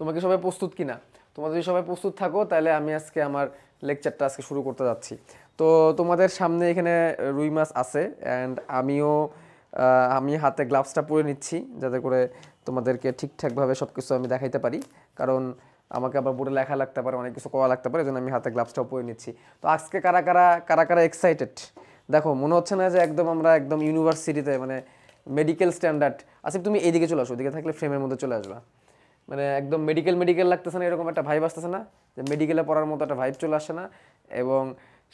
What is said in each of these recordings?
তোমাকে সবাই প্রস্তুত কিনা তোমাদের যদি সবাই প্রস্তুত থাকো তাহলে আমি আজকে আমার লেকচারটা আজকে শুরু করতে যাচ্ছি তো তোমাদের সামনে এখানে রুই মাছ আছে অ্যান্ড আমিও আমি হাতে গ্লাভসটা পরে নিচ্ছি যাতে করে তোমাদেরকে ঠিকঠাকভাবে সব কিছু আমি দেখাইতে পারি কারণ আমাকে আবার বোর্ডে লেখা লাগতে পারে অনেক কিছু করা লাগতে পারে এজন্য আমি হাতে গ্লাভসটাও পরে নিচ্ছি তো আজকে কারা কারা কারা কারা এক্সাইটেড দেখো মনে হচ্ছে না যে একদম আমরা একদম ইউনিভার্সিটিতে মানে মেডিকেল স্ট্যান্ডার্ড আসিফ তুমি এইদিকে চলে আসো ওদিকে থাকলে ফ্রেমের মধ্যে চলে আসবা মানে একদম মেডিকেল মেডিকেল লাগতেছে না এরকম একটা ভাইব আসতেছে না যে মেডিকেলে পড়ার মতো একটা ভাইব চলে আসে না এবং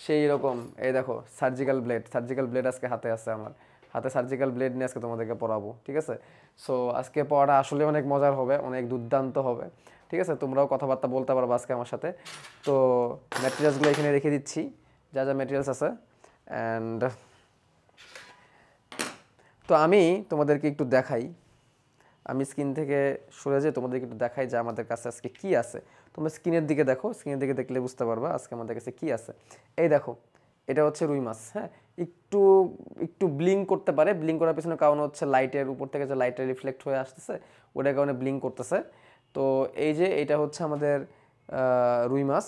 সেই রকম এই দেখো সার্জিক্যাল ব্লেড সার্জিক্যাল ব্লেড আজকে হাতে আছে আমার হাতে সার্জিক্যাল ব্লেড নিয়ে আজকে তোমাদেরকে পড়াবো ঠিক আছে সো আজকে পড়াটা আসলে অনেক মজার হবে অনেক দুর্দান্ত হবে ঠিক আছে তোমরাও কথাবার্তা বলতে পারবো আজকে আমার সাথে তো ম্যাটেরিয়ালসগুলো এখানে রেখে দিচ্ছি যা যা ম্যাটেরিয়ালস আছে অ্যান্ড তো আমি তোমাদেরকে একটু দেখাই আমি স্ক্রিন থেকে সরে যে তোমাদেরকে একটু দেখাই যে আমাদের কাছে আজকে কি আছে তোমরা স্ক্রিনের দিকে দেখো স্ক্রিনের দিকে দেখলে বুঝতে পারবা আজকে আমাদের কাছে কি আছে এই দেখো এটা হচ্ছে রুই মাছ হ্যাঁ একটু একটু ব্লিং করতে পারে ব্লিং করার পিছনে কারণ হচ্ছে লাইটের উপর থেকে যে লাইটটা রিফ্লেক্ট হয়ে আসতেছে ওটার কারণে ব্লিং করতেছে তো এই যে এটা হচ্ছে আমাদের রুই মাছ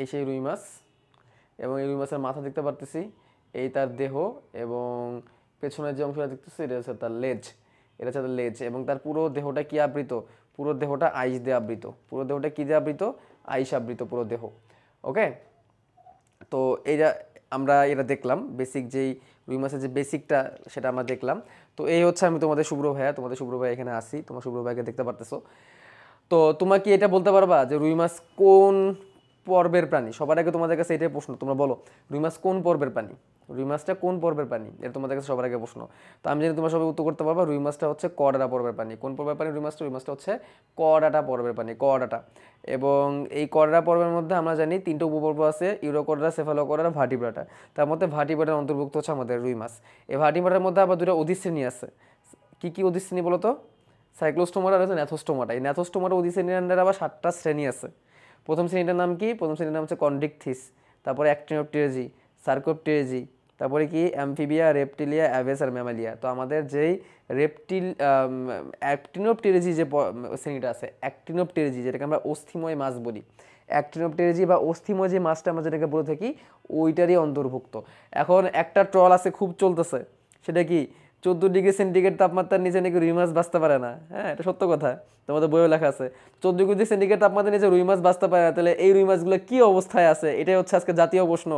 এই সেই রুই মাছ এবং এই রুই মাছের মাথা দেখতে পারতেছি এই তার দেহ এবং পেছনের যে অংশটা দেখতেছি এটা হচ্ছে তার লেজ এটা হচ্ছে লেজ এবং তার পুরো দেহটা কি আবৃত পুরো দেহটা আইস দিয়ে আবৃত পুরো দেহটা কী দিয়ে আবৃত আইস আবৃত পুরো দেহ ওকে তো এটা আমরা এটা দেখলাম বেসিক যেই রুই মাছের যে বেসিকটা সেটা আমরা দেখলাম তো এই হচ্ছে আমি তোমাদের শুভ্র ভাইয়া তোমাদের শুভ্র ভাই এখানে আসি তোমার শুভ্র ভাইকে দেখতে পারতেছো তো তোমার কি এটা বলতে পারবা যে রুই মাছ কোন পর্বের প্রাণী সবার আগে তোমাদের কাছে এটাই প্রশ্ন তোমরা বলো রুই মাছ কোন পর্বের প্রাণী রুই মাছটা কোন পর্বের পানি এটা তোমাদের কাছে সবার আগে প্রশ্ন তো আমি জানি তোমার সবাই উত্তর করতে পারবা রুই মাছটা হচ্ছে কডাটা পর্বের পানি কোন পর্বের পানি রুই মাছটা রুই মাছটা হচ্ছে কডাটা পর্বের পানি কডাটা এবং এই করডা পর্বের মধ্যে আমরা জানি তিনটে উপপর্ব আছে ইউরোকর্ডা সেফালোকর্ডা ভাটিপ্রাটা তার মধ্যে ভাটিপ্রাটার অন্তর্ভুক্ত হচ্ছে আমাদের রুই মাছ এই ভাটিপ্রাটার মধ্যে আবার দুটো অধিশ্রেণী আছে কী কী অধিশ্রেণী বলতো সাইক্লোস্টোমাটা আছে ন্যাথোস্টোমাটা এই ন্যাথোস্টোমাটা অধিশ্রেণীর আন্ডারে আবার সাতটা শ্রেণী আছে প্রথম শ্রেণীটার নাম কি প্রথম শ্রেণীর নাম হচ্ছে কন্ডিকথিস তারপরে অ্যাক্টিনোপটেরেজি সার্কোপটেরেজি তারপরে কি অ্যামফিবিয়া রেপটিলিয়া অ্যাভেসার আর ম্যামালিয়া তো আমাদের যেই রেপটিল অ্যাক্টিনোপটেরেজি যে শ্রেণীটা আছে অ্যাক্টিনোপটেরেজি যেটাকে আমরা অস্থিময় মাছ বলি অ্যাক্টিনোপটেরেজি বা অস্থিময় যে মাছটা আমরা যেটাকে বলে থাকি ওইটারই অন্তর্ভুক্ত এখন একটা ট্রল আছে খুব চলতেছে সেটা কি চোদ্দো ডিগ্রি সেন্টিগ্রেড তাপমাত্রার নিচে নাকি রুই মাছ বাঁচতে পারে না হ্যাঁ এটা সত্য কথা তোমাদের বইও লেখা আছে চোদ্দো ডিগ্রি সেন্টিগ্রেড তাপমাত্রার নিচে রুই মাছ বাঁচতে পারে না তাহলে এই রুই মাছগুলো কী অবস্থায় আছে এটাই হচ্ছে আজকে জাতীয় প্রশ্ন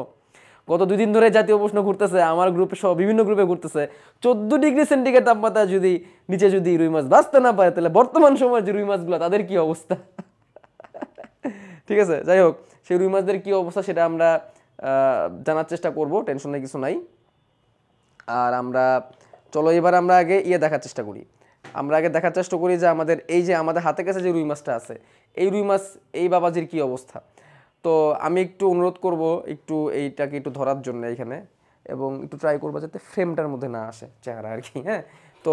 গত দুই দিন ধরে জাতীয় প্রশ্ন ঘুরতেছে আমার গ্রুপে সহ বিভিন্ন গ্রুপে ঘুরতেছে চোদ্দ ডিগ্রি সেন্টিগ্রেড তাপমাত্রা যদি নিচে যদি রুই মাছ বাঁচতে না পারে তাহলে বর্তমান সময়ের যে রুই মাছগুলো তাদের কি অবস্থা ঠিক আছে যাই হোক সেই রুই মাছদের কী অবস্থা সেটা আমরা জানার চেষ্টা করব টেনশনে কিছু নাই আর আমরা চলো এবার আমরা আগে ইয়ে দেখার চেষ্টা করি আমরা আগে দেখার চেষ্টা করি যে আমাদের এই যে আমাদের হাতে কাছে যে রুই মাছটা আছে এই রুই মাছ এই বাবাজির কি অবস্থা তো আমি একটু অনুরোধ করব একটু এইটাকে একটু ধরার জন্য এখানে এবং একটু ট্রাই করবো যাতে ফ্রেমটার মধ্যে না আসে চেহারা আর কি হ্যাঁ তো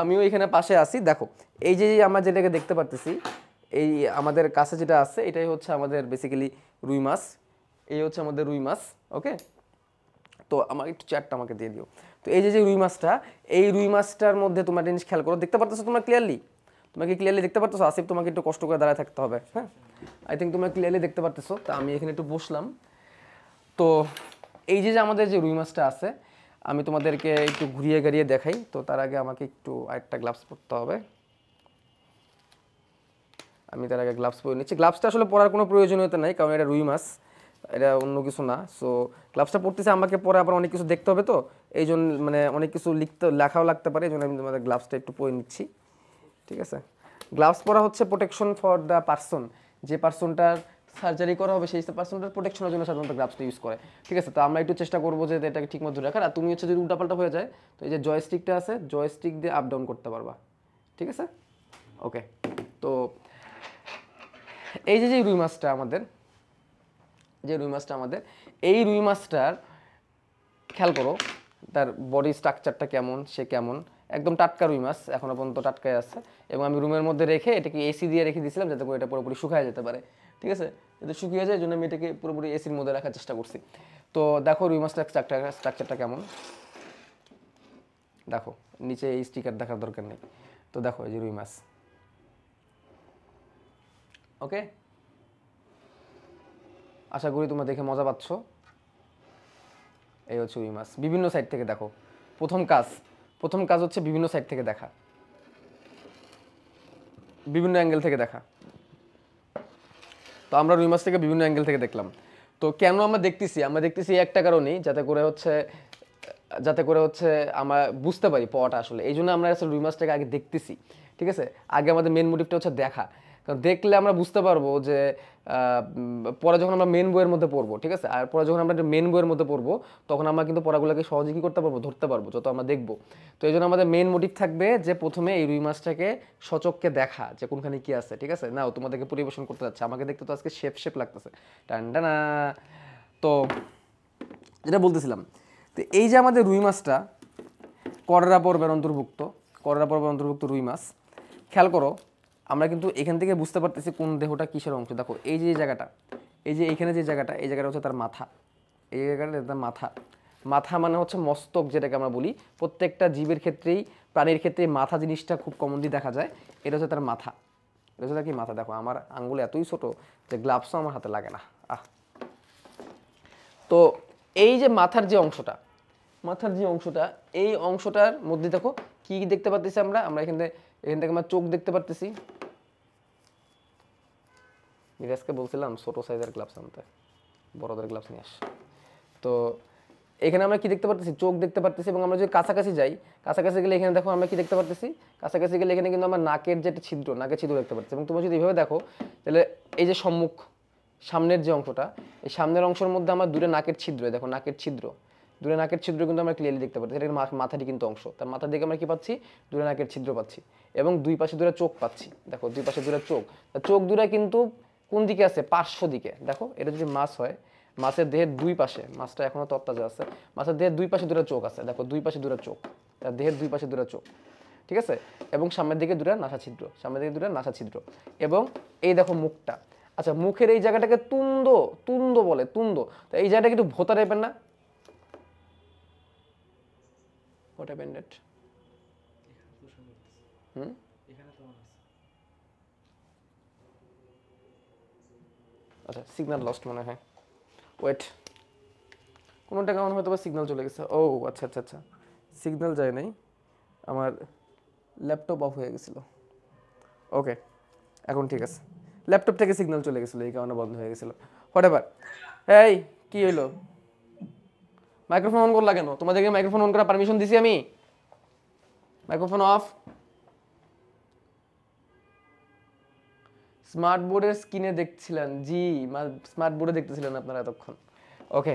আমিও এখানে পাশে আসি দেখো এই যে আমরা যেটাকে দেখতে পারতেছি এই আমাদের কাছে যেটা আছে এটাই হচ্ছে আমাদের বেসিক্যালি রুই মাছ এই হচ্ছে আমাদের রুই মাছ ওকে তো আমাকে একটু চেয়ারটা আমাকে দিয়ে দিও তো এই যে যে রুই মাছটা এই রুই মাছটার মধ্যে তোমার জিনিস খেয়াল করো দেখতে পারতেছো তোমরা ক্লিয়ারলি তোমাকে ক্লিয়ারলি দেখতে পারতেছো আসিফ তোমাকে একটু কষ্ট করে দাঁড়ায় থাকতে হবে হ্যাঁ আই থিঙ্ক তোমাকে ক্লিয়ারলি দেখতে পারতেছো তা আমি এখানে একটু বসলাম তো এই যে আমাদের যে রুই মাছটা আছে আমি তোমাদেরকে একটু ঘুরিয়ে গাড়িয়ে দেখাই তো তার আগে আমাকে একটু আরেকটা গ্লাভস পরতে হবে আমি তার আগে গ্লাভস পরে নিচ্ছি গ্লাভসটা আসলে পরার কোনো প্রয়োজনীয়তা নাই কারণ এটা রুই মাছ এটা অন্য কিছু না সো গ্লাভসটা পরতেছে আমাকে পরে আবার অনেক কিছু দেখতে হবে তো এই জন্য মানে অনেক কিছু লিখতে লেখাও লাগতে পারে এই জন্য আমি তোমাদের গ্লাভসটা একটু পরে নিচ্ছি ঠিক আছে গ্লাভস পরা হচ্ছে প্রোটেকশন ফর দ্য পার্সন যে পার্সনটার সার্জারি করা হবে সেই পার্সনটার প্রোটেকশনের জন্য সাধারণত গ্লাভসটা ইউজ করে ঠিক আছে তো আমরা একটু চেষ্টা করবো যে এটাকে ঠিকমতো ধরে রাখার আর তুমি হচ্ছে যদি উল্টাপাল্টা হয়ে যায় তো এই যে জয়স্টিকটা আছে জয়স্টিক দিয়ে আপ ডাউন করতে পারবা ঠিক আছে ওকে তো এই যে যে রুই মাছটা আমাদের যে রুই মাছটা আমাদের এই রুই মাছটার খেয়াল করো তার বডি স্ট্রাকচারটা কেমন সে কেমন একদম টাটকা রুই মাছ এখনও পর্যন্ত টাটকায় আছে এবং আমি রুমের মধ্যে রেখে এটাকে এসি দিয়ে রেখে দিয়েছিলাম যাতে করে এটা পুরোপুরি শুকায় যেতে পারে ঠিক আছে এটা শুকিয়ে যায় জন্য আমি এটাকে পুরোপুরি এসির মধ্যে রাখার চেষ্টা করছি তো দেখো রুই মাছটা স্ট্রাকচার স্ট্রাকচারটা কেমন দেখো নিচে এই স্টিকার দেখার দরকার নেই তো দেখো এই যে রুই মাছ ওকে আশা করি তোমরা দেখে মজা পাচ্ছ এই হচ্ছে রুই মাছ বিভিন্ন সাইড থেকে দেখো প্রথম কাজ প্রথম কাজ হচ্ছে বিভিন্ন সাইড থেকে দেখা বিভিন্ন অ্যাঙ্গেল থেকে দেখা তো আমরা রুই মাছ থেকে বিভিন্ন অ্যাঙ্গেল থেকে দেখলাম তো কেন আমরা দেখতেছি আমরা দেখতেছি একটা কারণেই যাতে করে হচ্ছে যাতে করে হচ্ছে আমরা বুঝতে পারি পাওয়াটা আসলে এই জন্য আমরা আসলে রুই মাছটাকে আগে দেখতেছি ঠিক আছে আগে আমাদের মেন মোটিভটা হচ্ছে দেখা কারণ দেখলে আমরা বুঝতে পারবো যে পরে যখন আমরা মেন বইয়ের মধ্যে পড়বো ঠিক আছে আর পরে যখন আমরা মেন বইয়ের মধ্যে পড়বো তখন আমরা কিন্তু পড়াগুলোকে সহজে কী করতে পারবো ধরতে পারবো যত আমরা দেখবো তো এই জন্য আমাদের মেন মোটিভ থাকবে যে প্রথমে এই রুই মাছটাকে সচককে দেখা যে কোনখানে কী আছে ঠিক আছে না তোমাদেরকে পরিবেশন করতে যাচ্ছে আমাকে দেখতে তো আজকে শেপ শেপ লাগতেছে না তো যেটা বলতেছিলাম তো এই যে আমাদের রুই মাছটা কররা পর্বের অন্তর্ভুক্ত কররা পর্বের অন্তর্ভুক্ত রুই মাছ খেয়াল করো আমরা কিন্তু এখান থেকে বুঝতে পারতেছি কোন দেহটা কিসের অংশ দেখো এই যে জায়গাটা এই যে এখানে যে জায়গাটা এই জায়গাটা হচ্ছে তার মাথা এই জায়গাটা তার মাথা মাথা মানে হচ্ছে মস্তক যেটাকে আমরা বলি প্রত্যেকটা জীবের ক্ষেত্রেই প্রাণীর ক্ষেত্রে মাথা জিনিসটা খুব কমনলি দেখা যায় এটা হচ্ছে তার মাথা এটা হচ্ছে কি মাথা দেখো আমার আঙ্গুল এতই ছোট যে গ্লাভসও আমার হাতে লাগে না আহ তো এই যে মাথার যে অংশটা মাথার যে অংশটা এই অংশটার মধ্যে দেখো কি দেখতে পাচ্ছি আমরা আমরা এখান থেকে এখান থেকে আমরা চোখ দেখতে পারতেছি মিরাজকে বলছিলাম ছোট সাইজের গ্লাভস আনতে বড়দের গ্লাভস নিয়ে আস তো এখানে আমরা কি দেখতে পারতেছি চোখ দেখতে পারতেছি এবং আমরা যদি কাছাকাছি যাই কাছাকাছি গেলে এখানে দেখো আমরা কি দেখতে পারতেছি কাছাকাছি গেলে এখানে কিন্তু আমার নাকের যে একটা ছিদ্র নাকের ছিদ্র দেখতে পাচ্ছি এবং তোমরা যদি এভাবে দেখো তাহলে এই যে সম্মুখ সামনের যে অংশটা এই সামনের অংশের মধ্যে আমার দূরে নাকের ছিদ্র দেখো নাকের ছিদ্র দূরে নাকের ছিদ্র কিন্তু আমরা ক্লিয়ারলি দেখতে পাচ্ছি এটা মাথাটি কিন্তু অংশ তার মাথার দিকে আমরা কি পাচ্ছি দূরে নাকের ছিদ্র পাচ্ছি এবং দুই পাশে দূরে চোখ পাচ্ছি দেখো দুই পাশে দূরে চোখ চোখ দূরে কিন্তু কোন দিকে আছে পার্শ্ব দিকে দেখো এটা যদি মাছ হয় মাছের দেহের দুই পাশে মাছটা এখনও তরতাজা আছে মাছের দেহের দুই পাশে দুটা চোখ আছে দেখো দুই পাশে দুটা চোখ তার দেহের দুই পাশে দুটা চোখ ঠিক আছে এবং সামনের দিকে দুটা নাসা ছিদ্র সামনের দিকে দুটা নাসা ছিদ্র এবং এই দেখো মুখটা আচ্ছা মুখের এই জায়গাটাকে তুন্দ তুন্দ বলে তুন্দ তো এই জায়গাটা কিন্তু ভোতা টাইপের না হুম আচ্ছা সিগন্যাল লস্ট মনে হয় ওয়েট কোনোটা কেমন হয়তো বা সিগন্যাল চলে গেছে ও আচ্ছা আচ্ছা আচ্ছা সিগন্যাল যায় নাই আমার ল্যাপটপ অফ হয়ে গেছিলো ওকে এখন ঠিক আছে ল্যাপটপ থেকে সিগন্যাল চলে গেছিলো এই কারণে বন্ধ হয়ে গেছিলো হোয়াট এভার এই কী হইলো মাইক্রোফোন অন করলা কেন তোমাদেরকে মাইক্রোফোন অন করার পারমিশন দিছি আমি মাইক্রোফোন অফ স্মার্ট বোর্ডের স্ক্রিনে দেখছিলেন জি স্মার্ট বোর্ডে দেখতেছিলেন আপনারা এতক্ষণ ওকে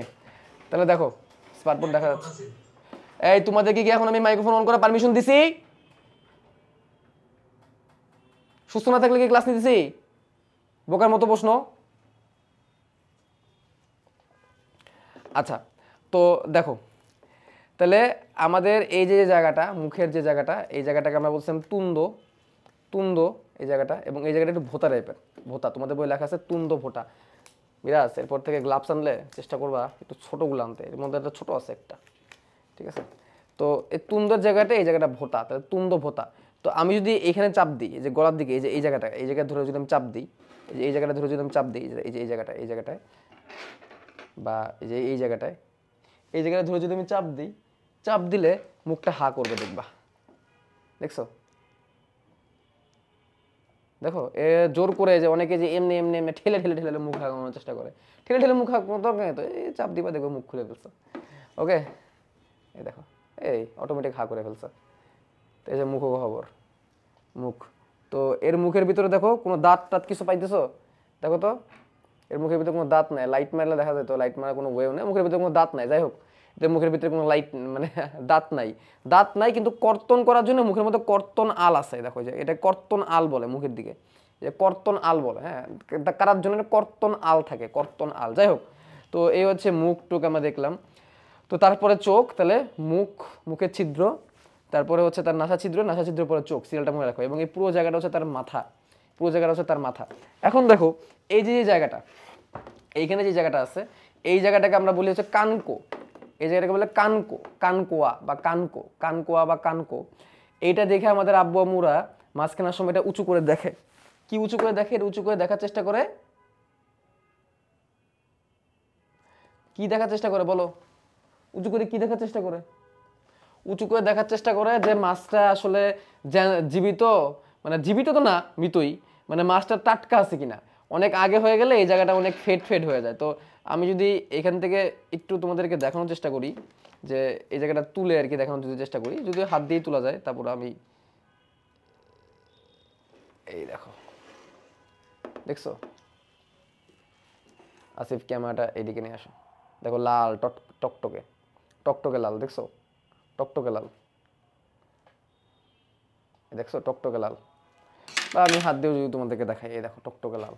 তাহলে দেখো স্মার্ট বোর্ড দেখা যাচ্ছে এই তোমাদেরকে কি এখন আমি মাইক্রোফোন অন করার পারমিশন দিছি সুস্থ না থাকলে কি ক্লাস নিতেছি বোকার মতো প্রশ্ন আচ্ছা তো দেখো তাহলে আমাদের এই যে জায়গাটা মুখের যে জায়গাটা এই জায়গাটাকে আমরা বলছিলাম তুন্দ তুন্দ এই জায়গাটা এবং এই জায়গাটা একটু ভোতা টাইপের ভোতা তোমাদের বই লেখা আছে তুন্দ ভোটা বিরাজ এরপর থেকে গ্লাভস আনলে চেষ্টা করবা একটু ছোটোগুলো আনতে এর মধ্যে একটা ছোটো আছে একটা ঠিক আছে তো এই তুন্দর জায়গাটা এই জায়গাটা ভোতা তাহলে তুন্দ ভোতা তো আমি যদি এখানে চাপ দিই যে গলার দিকে এই যে এই জায়গাটা এই জায়গায় ধরে যদি আমি চাপ দিই এই যে এই জায়গাটা ধরে যদি আমি চাপ দিই এই যে এই জায়গাটা এই জায়গাটায় বা এই যে এই জায়গাটায় এই জায়গাটা ধরে যদি আমি চাপ দিই চাপ দিলে মুখটা হা করবে দেখবা দেখছো দেখো এ জোর করে যে অনেকে যে এমনি এমনি এমনি ঠেলে ঠেলে ঠেলে মুখ হাগানোর চেষ্টা করে ঠেলে ঠেলে মুখ হাঁকানো তো এই চাপ দিবা দেখো মুখ খুলে ফেলছো ওকে এই দেখো এই অটোমেটিক হা করে ফেলছে তো এই যে মুখ খবর মুখ তো এর মুখের ভিতরে দেখো কোনো দাঁত টাত কিছু পাইতেছো দেখো তো এর মুখের ভিতরে কোনো দাঁত নাই লাইট মারলে দেখা যায় তো লাইট মারার কোনো ওয়েও নেই মুখের ভিতরে কোনো দাঁত নাই যাই হোক মুখের ভিতরে কোনো লাইট মানে দাঁত নাই দাঁত নাই কিন্তু কর্তন করার জন্য মুখের মধ্যে কর্তন আল আছে দেখো যে এটা কর্তন আল বলে মুখের দিকে যে কর্তন আল বলে হ্যাঁ কারার জন্য কর্তন আল থাকে কর্তন আল যাই হোক তো এই হচ্ছে মুখ টুক আমরা দেখলাম তো তারপরে চোখ তাহলে মুখ মুখের ছিদ্র তারপরে হচ্ছে তার নাসা ছিদ্র নাসা ছিদ্র পরে চোখ সিরিয়ালটা মনে রাখো এবং এই পুরো জায়গাটা হচ্ছে তার মাথা পুরো জায়গাটা হচ্ছে তার মাথা এখন দেখো এই যে জায়গাটা এইখানে যে জায়গাটা আছে এই জায়গাটাকে আমরা বলি হচ্ছে কানকো এই জায়গাটাকে বলে কানকো কানকোয়া বা কানকো কানকোয়া বা কানকো এইটা দেখে আমাদের আব্বু আম্মুরা মাঝখানের সময় এটা উঁচু করে দেখে কি উঁচু করে দেখে এটা উঁচু করে দেখার চেষ্টা করে কি দেখার চেষ্টা করে বলো উঁচু করে কি দেখার চেষ্টা করে উঁচু করে দেখার চেষ্টা করে যে মাছটা আসলে জীবিত মানে জীবিত তো না মৃতই মানে মাছটা টাটকা আছে কিনা অনেক আগে হয়ে গেলে এই জায়গাটা অনেক ফেড ফেড হয়ে যায় তো আমি যদি এখান থেকে একটু তোমাদেরকে দেখানোর চেষ্টা করি যে এই জায়গাটা তুলে আর কি দেখানোর যদি চেষ্টা করি যদি হাত দিয়ে তোলা যায় তারপর আমি এই দেখো দেখছো আসিফ ক্যামেরাটা এইদিকে নিয়ে আসো দেখো লাল টক টকটকে টকটকে লাল দেখছো টকটকে লাল দেখছো টকটকে লাল বা আমি হাত দিয়েও যদি তোমাদেরকে দেখাই এই দেখো টকটকে লাল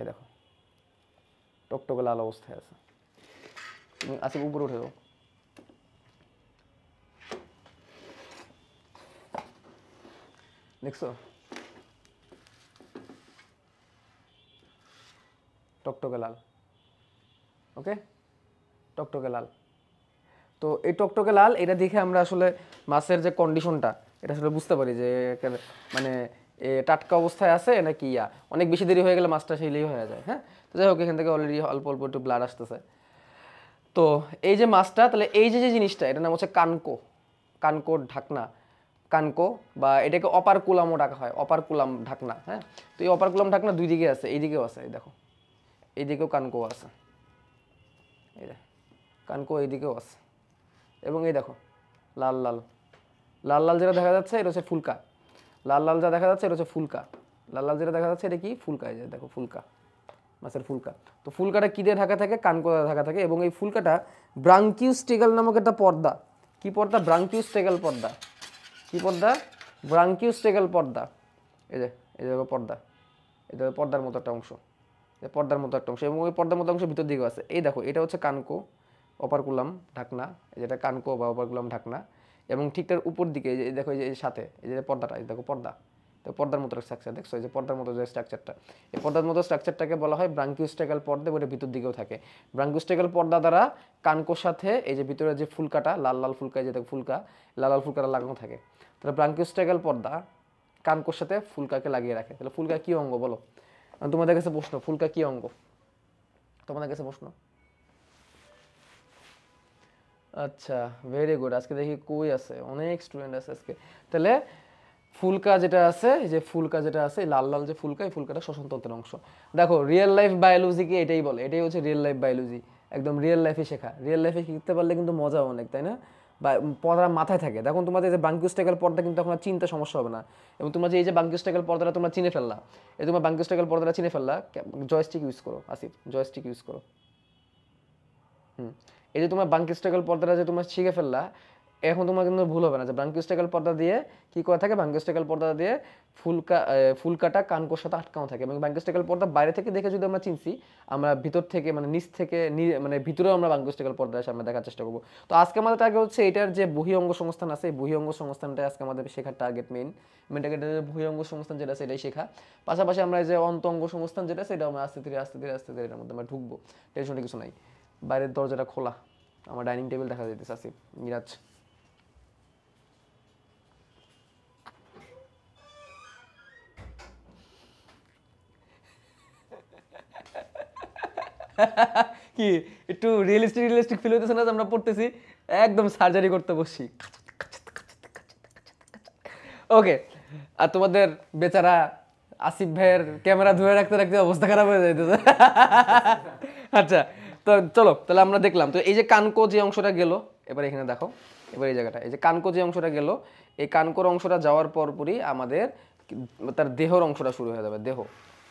এই দেখো টকটকে লাল অবস্থায় আছে তুমি আসিফ আচ্ছা, উপরে উঠে দাও দেখছো টকটকে লাল ওকে টকটকে লাল তো এই টকটকে লাল এটা দেখে আমরা আসলে মাছের যে কন্ডিশনটা এটা আসলে বুঝতে পারি যে মানে টাটকা অবস্থায় আছে নাকি ইয়া অনেক বেশি দেরি হয়ে গেলে মাছটা সেইলেই হয়ে যায় হ্যাঁ তো যাই হোক এখান থেকে অলরেডি অল্প অল্প একটু ব্লাড আসতেছে তো এই যে মাছটা তাহলে এই যে যে জিনিসটা এটার নাম হচ্ছে কানকো কানকোর ঢাকনা কানকো বা এটাকে অপার কুলামও ডাকা হয় অপার কুলাম ঢাকনা হ্যাঁ তো এই অপার কুলাম ঢাকনা দুই দিকে আছে এইদিকেও আছে এই দেখো এইদিকেও কানকো আছে এই কানকো এইদিকেও আছে এবং এই দেখো লাল লাল লাল লাল যেটা দেখা যাচ্ছে এটা হচ্ছে ফুলকা লাল লাল যা দেখা যাচ্ছে এটা হচ্ছে ফুলকা লাল লাল যেটা দেখা যাচ্ছে এটা কি ফুলকা এই যে দেখো ফুলকা মাছের ফুলকা তো ফুলকাটা কী দিয়ে ঢাকা থাকে কানকোদা ঢাকা থাকে এবং এই ফুলকাটা ব্রাঙ্কিউস্টেগাল নামক একটা পর্দা কি পর্দা ব্রাঙ্কিউস্টেগাল পর্দা কি পর্দা ব্রাঙ্কিউস্টেগাল পর্দা এই যে এই দেখো পর্দা এটা পর্দার মতো একটা অংশ পর্দার মতো একটা অংশ এবং ওই পর্দার মতো অংশ ভিতর দিকে আছে এই দেখো এটা হচ্ছে কানকো অপারকুলাম ঢাকনা যেটা কানকো বা অপারকুলাম ঢাকনা এবং ঠিক তার উপর দিকে এই দেখো এই যে সাথে এই যে পর্দাটা এই দেখো পর্দা তো পর্দার মতো স্ট্রাকচার দেখছো এই যে পর্দার মতো যে স্ট্রাকচারটা এই পর্দার মতো স্ট্রাকচারটাকে বলা হয় ব্রাঙ্কিউস্টেকাল পর্দা ওটা ভিতর দিকেও থাকে ব্রাঙ্কিউস্টেকাল পর্দা দ্বারা কানকোর সাথে এই যে ভিতরে যে ফুলকাটা লাল লাল ফুলকা যে ফুলকা লাল লাল ফুলকাটা লাগানো থাকে তাহলে ব্রাঙ্কিউস্টেকাল পর্দা কানকোর সাথে ফুলকাকে লাগিয়ে রাখে তাহলে ফুলকা কী অঙ্গ বলো মানে তোমাদের কাছে প্রশ্ন ফুলকা কী অঙ্গ তোমাদের কাছে প্রশ্ন আচ্ছা ভেরি গুড আজকে দেখি কই আছে অনেক স্টুডেন্ট আছে আজকে তাহলে ফুলকা যেটা আছে যে ফুলকা যেটা আছে লাল লাল যে ফুলকা এই ফুলকাটা শ্বসনতন্ত্রের অংশ দেখো রিয়েল লাইফ বায়োলজিকে এটাই বলে এটাই হচ্ছে রিয়েল লাইফ বায়োলজি একদম রিয়েল লাইফে শেখা রিয়েল লাইফে শিখতে পারলে কিন্তু মজা অনেক তাই না বা মাথায় থাকে দেখুন তোমাদের যে বাঙ্কিউস্টেকাল পর্দা কিন্তু আপনার চিন্তা সমস্যা হবে না এবং তোমরা যে এই যে বাঙ্কিউস্টেকাল পর্দাটা তোমরা চিনে ফেললা এই তোমার বাঙ্কিউস্টেকাল পর্দাটা চিনে ফেললা জয়স্টিক ইউজ করো আসিফ জয়স্টিক ইউজ করো হুম এই যে তোমার বাঙ্কিস্টাকাল পর্দাটা যে তোমার শিখে ফেললা এখন তোমার কিন্তু ভুল হবে না যে ব্রাঙ্কিউস্টাকাল পর্দা দিয়ে কি করা থাকে ব্রাঙ্কিউস্টাকাল পর্দা দিয়ে ফুলকা ফুলকাটা কানকোর সাথে আটকানো থাকে এবং ব্রাঙ্কিউস্টাকাল পর্দা বাইরে থেকে দেখে যদি আমরা চিনছি আমরা ভিতর থেকে মানে নিচ থেকে মানে ভিতরেও আমরা ব্রাঙ্কিউস্টাকাল পর্দা সামনে দেখার চেষ্টা করবো তো আজকে আমাদের টার্গেট হচ্ছে এটার যে বহি অঙ্গ সংস্থান আছে এই বহি অঙ্গ সংস্থানটাই আজকে আমাদের শেখার টার্গেট মেইন মেন টার্গেট বহি অঙ্গ সংস্থান যেটা সেটাই শেখা পাশাপাশি আমরা যে অন্ত অঙ্গ সংস্থান যেটা সেটা আমরা আস্তে ধীরে আস্তে ধীরে আস্তে ধীরে এটার মধ্যে আমরা ঢুকবো টেনশনটা কিছু নাই বাইরের দরজাটা খোলা আমার ডাইনিং টেবিল দেখা যাইতেছে আসিফ মিরাজ কি একটু রিয়েলিস্টিক রিয়েলিস্টিক ফিল হইতেছে না যে আমরা পড়তেছি একদম সার্জারি করতে বসি ওকে আর তোমাদের বেচারা আসিফ ভাইয়ের ক্যামেরা ধুয়ে রাখতে রাখতে অবস্থা খারাপ হয়ে যাইতেছে আচ্ছা তো চলো তাহলে আমরা দেখলাম তো এই যে কানকো যে অংশটা গেল এবার এখানে দেখো এবার এই জায়গাটা এই যে কানকো যে অংশটা গেল এই কানকোর অংশটা যাওয়ার পরপরই আমাদের তার দেহর অংশটা শুরু হয়ে যাবে দেহ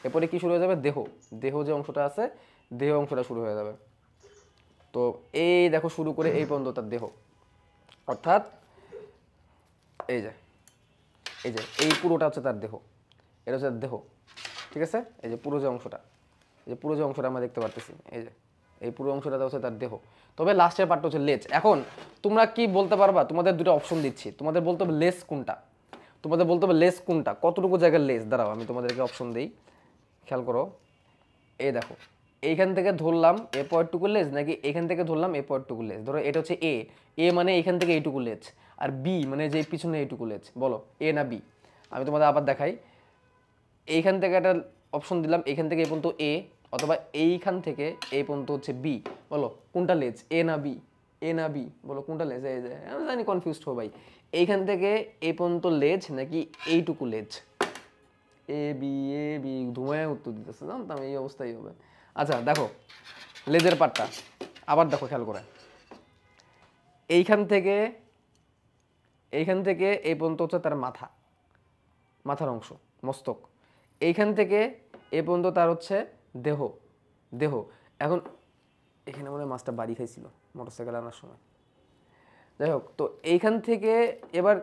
এরপরে কি শুরু হয়ে যাবে দেহ দেহ যে অংশটা আছে দেহ অংশটা শুরু হয়ে যাবে তো এই দেখো শুরু করে এই পর্যন্ত তার দেহ অর্থাৎ এই যে এই যে এই পুরোটা হচ্ছে তার দেহ এটা হচ্ছে দেহ ঠিক আছে এই যে পুরো যে অংশটা এই যে পুরো যে অংশটা আমরা দেখতে পারতেছি এই যে এই পুরো অংশটা হচ্ছে তার দেহ তবে লাস্টের পার্টটা হচ্ছে লেজ এখন তোমরা কি বলতে পারবা তোমাদের দুটো অপশন দিচ্ছি তোমাদের বলতে হবে লেস কোনটা তোমাদের বলতে হবে লেস কোনটা কতটুকু জায়গায় লেস দাঁড়াও আমি তোমাদেরকে অপশন দিই খেয়াল করো এই দেখো এইখান থেকে ধরলাম এ পয়েন্টটুকু লেজ নাকি এখান থেকে ধরলাম এ পয়েন্টটুকু লেজ ধরো এটা হচ্ছে এ এ মানে এখান থেকে এইটুকু লেজ আর বি মানে যে পিছনে এইটুকু লেজ বলো এ না বি আমি তোমাদের আবার দেখাই এইখান থেকে একটা অপশন দিলাম এখান থেকে এ পর্যন্ত এ অথবা এইখান থেকে এই পর্যন্ত হচ্ছে বি বলো কোনটা লেজ এ না বি এ না বি বলো কোনটা লেজ এই যে আমি জানি কনফিউজড হো ভাই এইখান থেকে এই পর্যন্ত লেজ নাকি এইটুকু লেজ এ বি এ বি ধুমায় উত্তর দিতেছে জানতাম এই অবস্থাই হবে আচ্ছা দেখো লেজের পাটটা আবার দেখো খেয়াল করে এইখান থেকে এইখান থেকে এই পর্যন্ত হচ্ছে তার মাথা মাথার অংশ মস্তক এইখান থেকে এ পর্যন্ত তার হচ্ছে দেহ দেহ এখন এখানে মনে হয় মাছটা বাড়ি খাইছিল মোটরসাইকেল আনার সময় যাই হোক তো এইখান থেকে এবার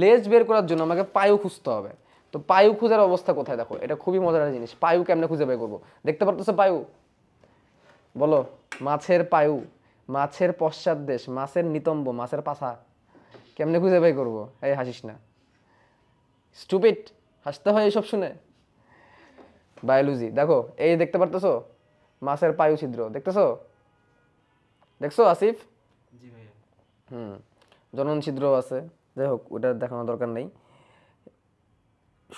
লেজ বের করার জন্য আমাকে পায়ু খুঁজতে হবে তো পায়ু খুঁজার অবস্থা কোথায় দেখো এটা খুবই মজার জিনিস পায়ু কেমনে খুঁজে বের করবো দেখতে পারতেছো পায়ু বলো মাছের পায়ু মাছের পশ্চাৎ দেশ মাছের নিতম্ব মাছের পাশা কেমনে খুঁজে বের করবো এই হাসিস না স্টুপিট হাসতে হয় সব শুনে বায়োলজি দেখো এই দেখতে পারতেছো মাছের পায়ু ছিদ্র দেখতেছো দেখছো আসিফ হুম জনন ছিদ্র আছে যাই হোক ওটা দেখানো দরকার নেই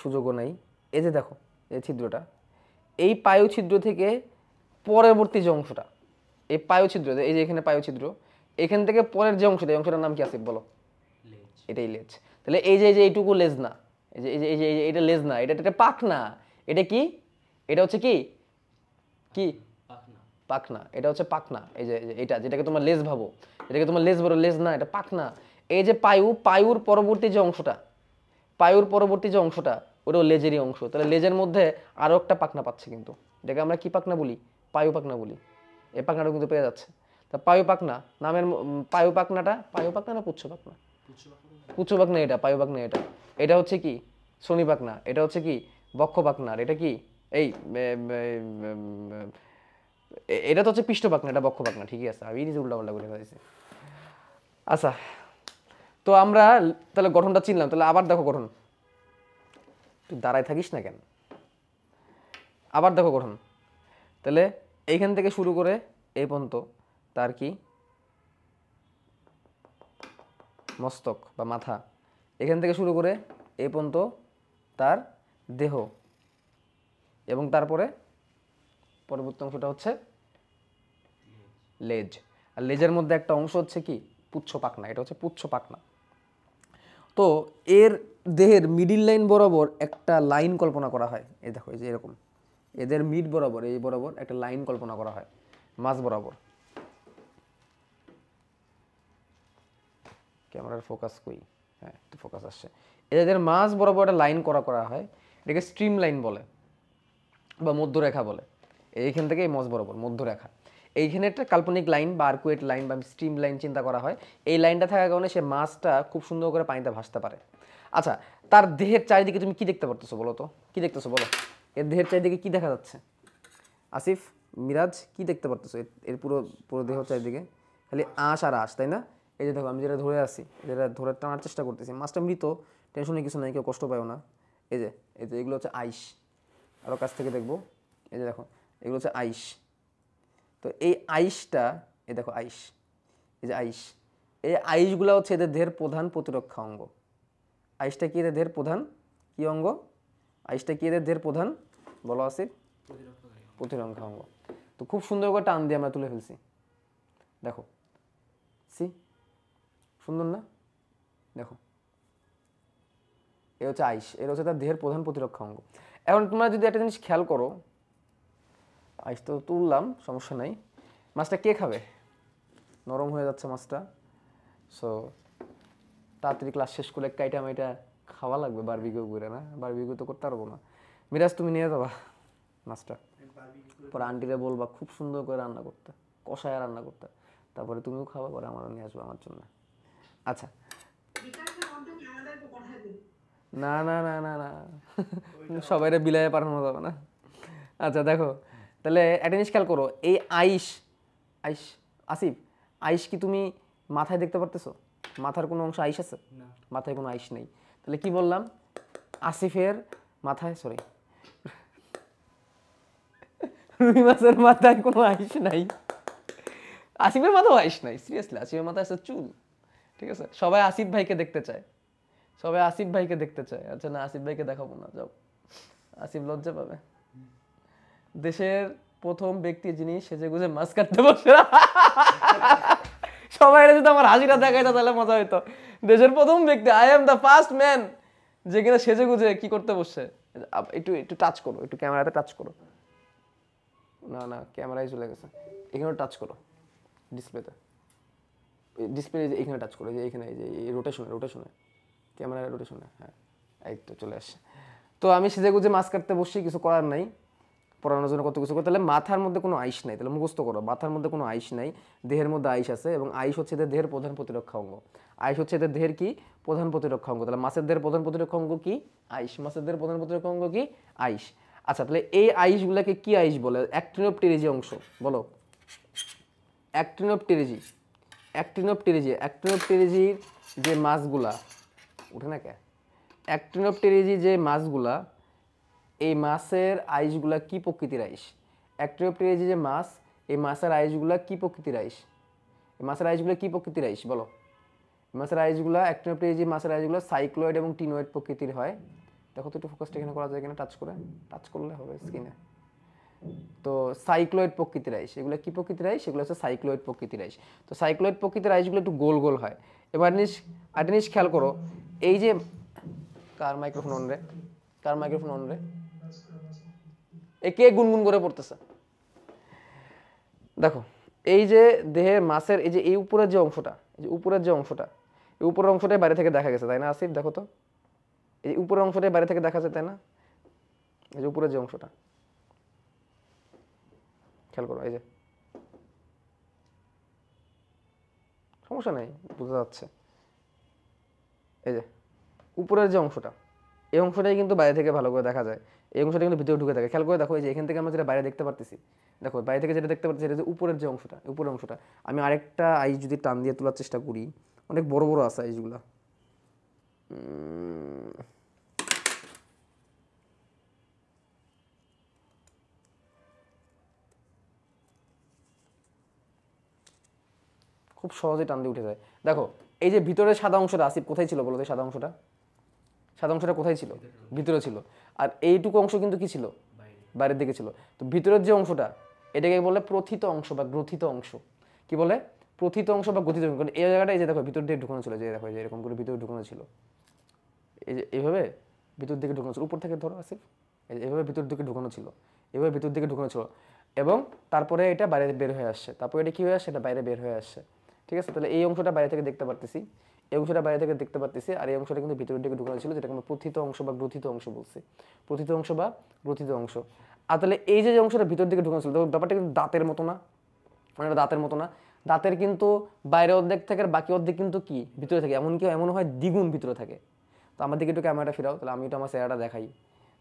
সুযোগও নেই এই যে দেখো এই ছিদ্রটা এই পায়ু ছিদ্র থেকে পরবর্তী যে অংশটা এই পায়ু ছিদ্র এই যে এখানে পায়ু ছিদ্র এখান থেকে পরের যে অংশটা এই অংশটার নাম কি আসিফ বলো এটাই লেজ তাহলে এই যে এইটুকু লেজ না এই যে এই যে এইটা লেজ না এটা এটা পাক না এটা কি এটা হচ্ছে কি কি পাখনা এটা হচ্ছে পাখনা এই যে এটা যেটাকে তোমার লেজ ভাবো এটাকে তোমার লেজ বলো লেজ না এটা পাখনা এই যে পায়ু পায়ুর পরবর্তী যে অংশটা পায়ুর পরবর্তী যে অংশটা ওটাও লেজেরই অংশ তাহলে লেজের মধ্যে আরও একটা পাখনা পাচ্ছে কিন্তু এটাকে আমরা কি পাখনা বলি পায়ু পাখনা বলি এই পাখনাটা কিন্তু পেয়ে যাচ্ছে তা পায়ু পাখনা নামের পায়ু পাখনাটা পায়ু পাখনা না পুচ্ছ পাখনা পুচ্ছ পাখনা এটা পায়ু পাখনা এটা এটা হচ্ছে কি শনি পাখনা এটা হচ্ছে কি বক্ষ পাখনার এটা কি এই এটা তো হচ্ছে পৃষ্ঠবাক না এটা বক্ষবাক না ঠিকই আছে আমি নিজে উল্টা করে ফেলেছি আচ্ছা তো আমরা তাহলে গঠনটা চিনলাম তাহলে আবার দেখো গঠন তুই দাঁড়ায় থাকিস না কেন আবার দেখো গঠন তাহলে এইখান থেকে শুরু করে এই পর্যন্ত তার কি মস্তক বা মাথা এখান থেকে শুরু করে এই পর্যন্ত তার দেহ এবং তারপরে পরবর্তী অংশটা হচ্ছে লেজ আর লেজের মধ্যে একটা অংশ হচ্ছে কি পুচ্ছ পাখনা এটা হচ্ছে পুচ্ছ পাকনা তো এর দেহের মিডিল লাইন বরাবর একটা লাইন কল্পনা করা হয় এই দেখো এই যে এরকম এদের মিড বরাবর এই বরাবর একটা লাইন কল্পনা করা হয় মাঝ বরাবর ক্যামেরার ফোকাস কই হ্যাঁ একটু ফোকাস আসছে এদের মাঝ বরাবর একটা লাইন করা করা হয় এটাকে স্ট্রিম লাইন বলে বা মধ্যরেখা বলে এইখান থেকে এই মজ বরাবর মধ্যরেখা এইখানে একটা কাল্পনিক লাইন বা আর্কুয়েট লাইন বা স্ট্রিম লাইন চিন্তা করা হয় এই লাইনটা থাকার কারণে সে মাছটা খুব সুন্দর করে পানিতে ভাসতে পারে আচ্ছা তার দেহের চারিদিকে তুমি কি দেখতে পারতেছো বলো তো কী দেখতেছো বলো এর দেহের চারিদিকে কি দেখা যাচ্ছে আসিফ মিরাজ কি দেখতে পারতেছো এর পুরো পুরো দেহ চারিদিকে খালি আঁশ আর আঁশ তাই না এই যে দেখো আমি যেটা ধরে আসি যেটা ধরে টানার চেষ্টা করতেছি মাছটা মৃত টেনশনে কিছু নাই কেউ কষ্ট পাও না এই যে এই যে এগুলো হচ্ছে আইস আরও কাছ থেকে দেখবো এই যে দেখো এগুলো হচ্ছে আইস তো এই আইসটা এই দেখো আইস এই যে আইস এই আইসগুলো হচ্ছে এদের দেহের প্রধান প্রতিরক্ষা অঙ্গ আইসটা কি এদের দেহের প্রধান কি অঙ্গ আইসটা কি এদের দেহের প্রধান বলো আসি প্রতিরক্ষা অঙ্গ তো খুব সুন্দর করে টান দিয়ে আমরা তুলে ফেলছি দেখো সি সুন্দর না দেখো এ হচ্ছে আইস এর হচ্ছে তার দেহের প্রধান প্রতিরক্ষা অঙ্গ এখন তোমরা যদি একটা জিনিস খেয়াল করো আইস তো তুললাম সমস্যা নাই মাছটা কে খাবে নরম হয়ে যাচ্ছে মাছটা সো তাড়াতাড়ি ক্লাস শেষ করে কাইটা মাইটা খাওয়া লাগবে বারবিকিউ করে না বারবিকিউ তো করতে পারবো না মিরাজ তুমি নিয়ে যাবা মাছটা পরে আন্টিরে বলবা খুব সুন্দর করে রান্না করতে কষায় রান্না করতে তারপরে তুমিও খাওয়া পরে আমারও নিয়ে আসবো আমার জন্য আচ্ছা না না না না না সবাই বিলাইয়ে পাঠানো যাবে না আচ্ছা দেখো তাহলে একটা জিনিস খেয়াল করো এই আইস আইস আসিফ আইস কি তুমি মাথায় দেখতে পারতেছো মাথার কোনো অংশ আইস আছে মাথায় কোনো আইস নেই তাহলে কি বললাম আসিফের মাথায় সরি রুই মাছের মাথায় কোনো আইস নাই আসিফের মাথায় আইস নাই সিরিয়াসলি আসিফের মাথায় আছে চুল ঠিক আছে সবাই আসিফ ভাইকে দেখতে চায় সবাই আসিফ ভাইকে দেখতে চায় আচ্ছা না আসিফ ভাইকে দেখাবো না যাও আসিফ লজ্জা পাবে দেশের প্রথম ব্যক্তি যিনি সেজে গুজে মাছ কাটতে বসে সবাই যদি আমার হাজিরা দেখাইতো তাহলে মজা হইতো দেশের প্রথম ব্যক্তি I am the first man যে কিনা সেজে গুজে কি করতে বসছে একটু একটু টাচ করো একটু ক্যামেরাতে টাচ করো না না ক্যামেরাই চলে গেছে এখানেও টাচ করো ডিসপ্লেতে ডিসপ্লে এখানে টাচ করো যে এখানে এই যে রোটেশনে রোটেশনে ক্যামেরা রোটেশনে হ্যাঁ এই তো চলে আসে তো আমি সেজে গুজে মাছ কাটতে বসছি কিছু করার নাই পড়ানোর জন্য কত কিছু করে তাহলে মাথার মধ্যে কোনো আইস নাই তাহলে মুখস্থ করো মাথার মধ্যে কোনো আইস নাই দেহের মধ্যে আইস আছে এবং আইস হচ্ছে এদের দেহের প্রধান প্রতিরক্ষা অঙ্গ আইস হচ্ছে এদের দেহের কি প্রধান প্রতিরক্ষা অঙ্গ তাহলে মাছের দেহের প্রধান প্রতিরক্ষা অঙ্গ কি আইস মাছের দেহের প্রধান প্রতিরক্ষা অঙ্গ কি আইস আচ্ছা তাহলে এই আইসগুলোকে কি আইস বলে অ্যাক্টিনোপটেরিজি অংশ বলো অ্যাক্টিনোপটেরিজি অ্যাক্টিনোপটেরিজি অ্যাক্টিনোপটেরিজির যে মাছগুলা উঠে না কে অ্যাক্টিনোপটেরিজি যে মাছগুলা এই মাছের আইসগুলা কি প্রকৃতির আইস অ্যাক্টিনোপটেরিজি যে মাছ এই মাছের আইসগুলা কি প্রকৃতির আইস এই মাছের আইসগুলো কি প্রকৃতির আইস বলো মাছের আইসগুলা অ্যাক্টিনোপটেরিজি মাছের আইসগুলো সাইক্লয়েড এবং টিনোয়েড প্রকৃতির হয় দেখো তো একটু ফোকাসটা এখানে করা যায় কিনা টাচ করে টাচ করলে হবে স্ক্রিনে তো সাইক্লয়েড প্রকৃতির আইস এগুলো কি প্রকৃতির আইস সেগুলো হচ্ছে সাইক্লয়েড প্রকৃতির আইস তো সাইক্লয়েড প্রকৃতির আইসগুলো একটু গোল গোল হয় এবার জিনিস আর জিনিস খেয়াল করো এই যে কার মাইক্রোফোন অন রে কার মাইক্রোফোন অন রে এ কে গুনগুন করে পড়তেছে দেখো এই যে দেহের মাছের এই যে এই উপরের যে অংশটা এই যে উপরের যে অংশটা এই উপরের অংশটাই বাইরে থেকে দেখা গেছে তাই না আসিফ দেখো তো এই উপরের অংশটাই বাইরে থেকে দেখা যায় তাই না এই যে উপরের যে অংশটা খেয়াল করো এই যে সমস্যা নাই বোঝা যাচ্ছে এই যে উপরের যে অংশটা এই অংশটাই কিন্তু বাইরে থেকে ভালো করে দেখা যায় এই অংশটা কিন্তু ভিতরে ঢুকে থাকে খেয়াল করে দেখো এই যে এখান থেকে আমরা যেটা বাইরে দেখতে পারতেছি দেখো বাইরে থেকে যেটা দেখতে পাচ্ছি সেটা যে উপরের যে অংশটা উপরের অংশটা আমি আরেকটা আইস যদি টান দিয়ে তোলার চেষ্টা করি অনেক বড় বড় আছে আইসগুলো খুব সহজে টান দিয়ে উঠে যায় দেখো এই যে ভিতরের সাদা অংশটা আসিফ কোথায় ছিল বলো তো সাদা অংশটা সাদা অংশটা কোথায় ছিল ভিতরে ছিল আর এইটুকু অংশ কিন্তু কি ছিল বাইরের দিকে ছিল তো ভিতরের যে অংশটা এটাকে বলে প্রথিত অংশ বা গ্রথিত অংশ কি বলে প্রথিত অংশ বা গ্রথিত অংশ এই জায়গাটা এই যে দেখো ভিতর দিয়ে ঢুকানো ছিল যে দেখো যে এরকম করে ভিতরে ঢুকানো ছিল এই যে এইভাবে ভিতর দিকে ঢুকানো ছিল উপর থেকে ধরো আসিফ এইভাবে ভিতর দিকে ঢুকানো ছিল এভাবে ভিতর দিকে ঢুকানো ছিল এবং তারপরে এটা বাইরে বের হয়ে আসছে তারপরে এটা কী হয়ে আসছে এটা বাইরে বের হয়ে আসছে ঠিক আছে তাহলে এই অংশটা বাইরে থেকে দেখতে পারতেছি এই অংশটা বাইরে থেকে দেখতে পারতেছি আর এই অংশটা কিন্তু ভিতরের দিকে ঢুকানো ছিল যেটাকে আমরা প্রথিত অংশ বা গ্রথিত অংশ বলছি প্রথিত অংশ বা গ্রথিত অংশ আর তাহলে এই যে অংশটা ভিতর দিকে ঢুকানো ছিল তো ব্যাপারটা কিন্তু দাঁতের মতো না মানে দাঁতের মতো না দাঁতের কিন্তু বাইরে অর্ধেক থাকে আর বাকি অর্ধেক কিন্তু কি ভিতরে থাকে এমন কি এমন হয় দ্বিগুণ ভিতরে থাকে তো আমার দিকে একটু ক্যামেরাটা ফেরাও তাহলে আমি একটু আমার চেহারাটা দেখাই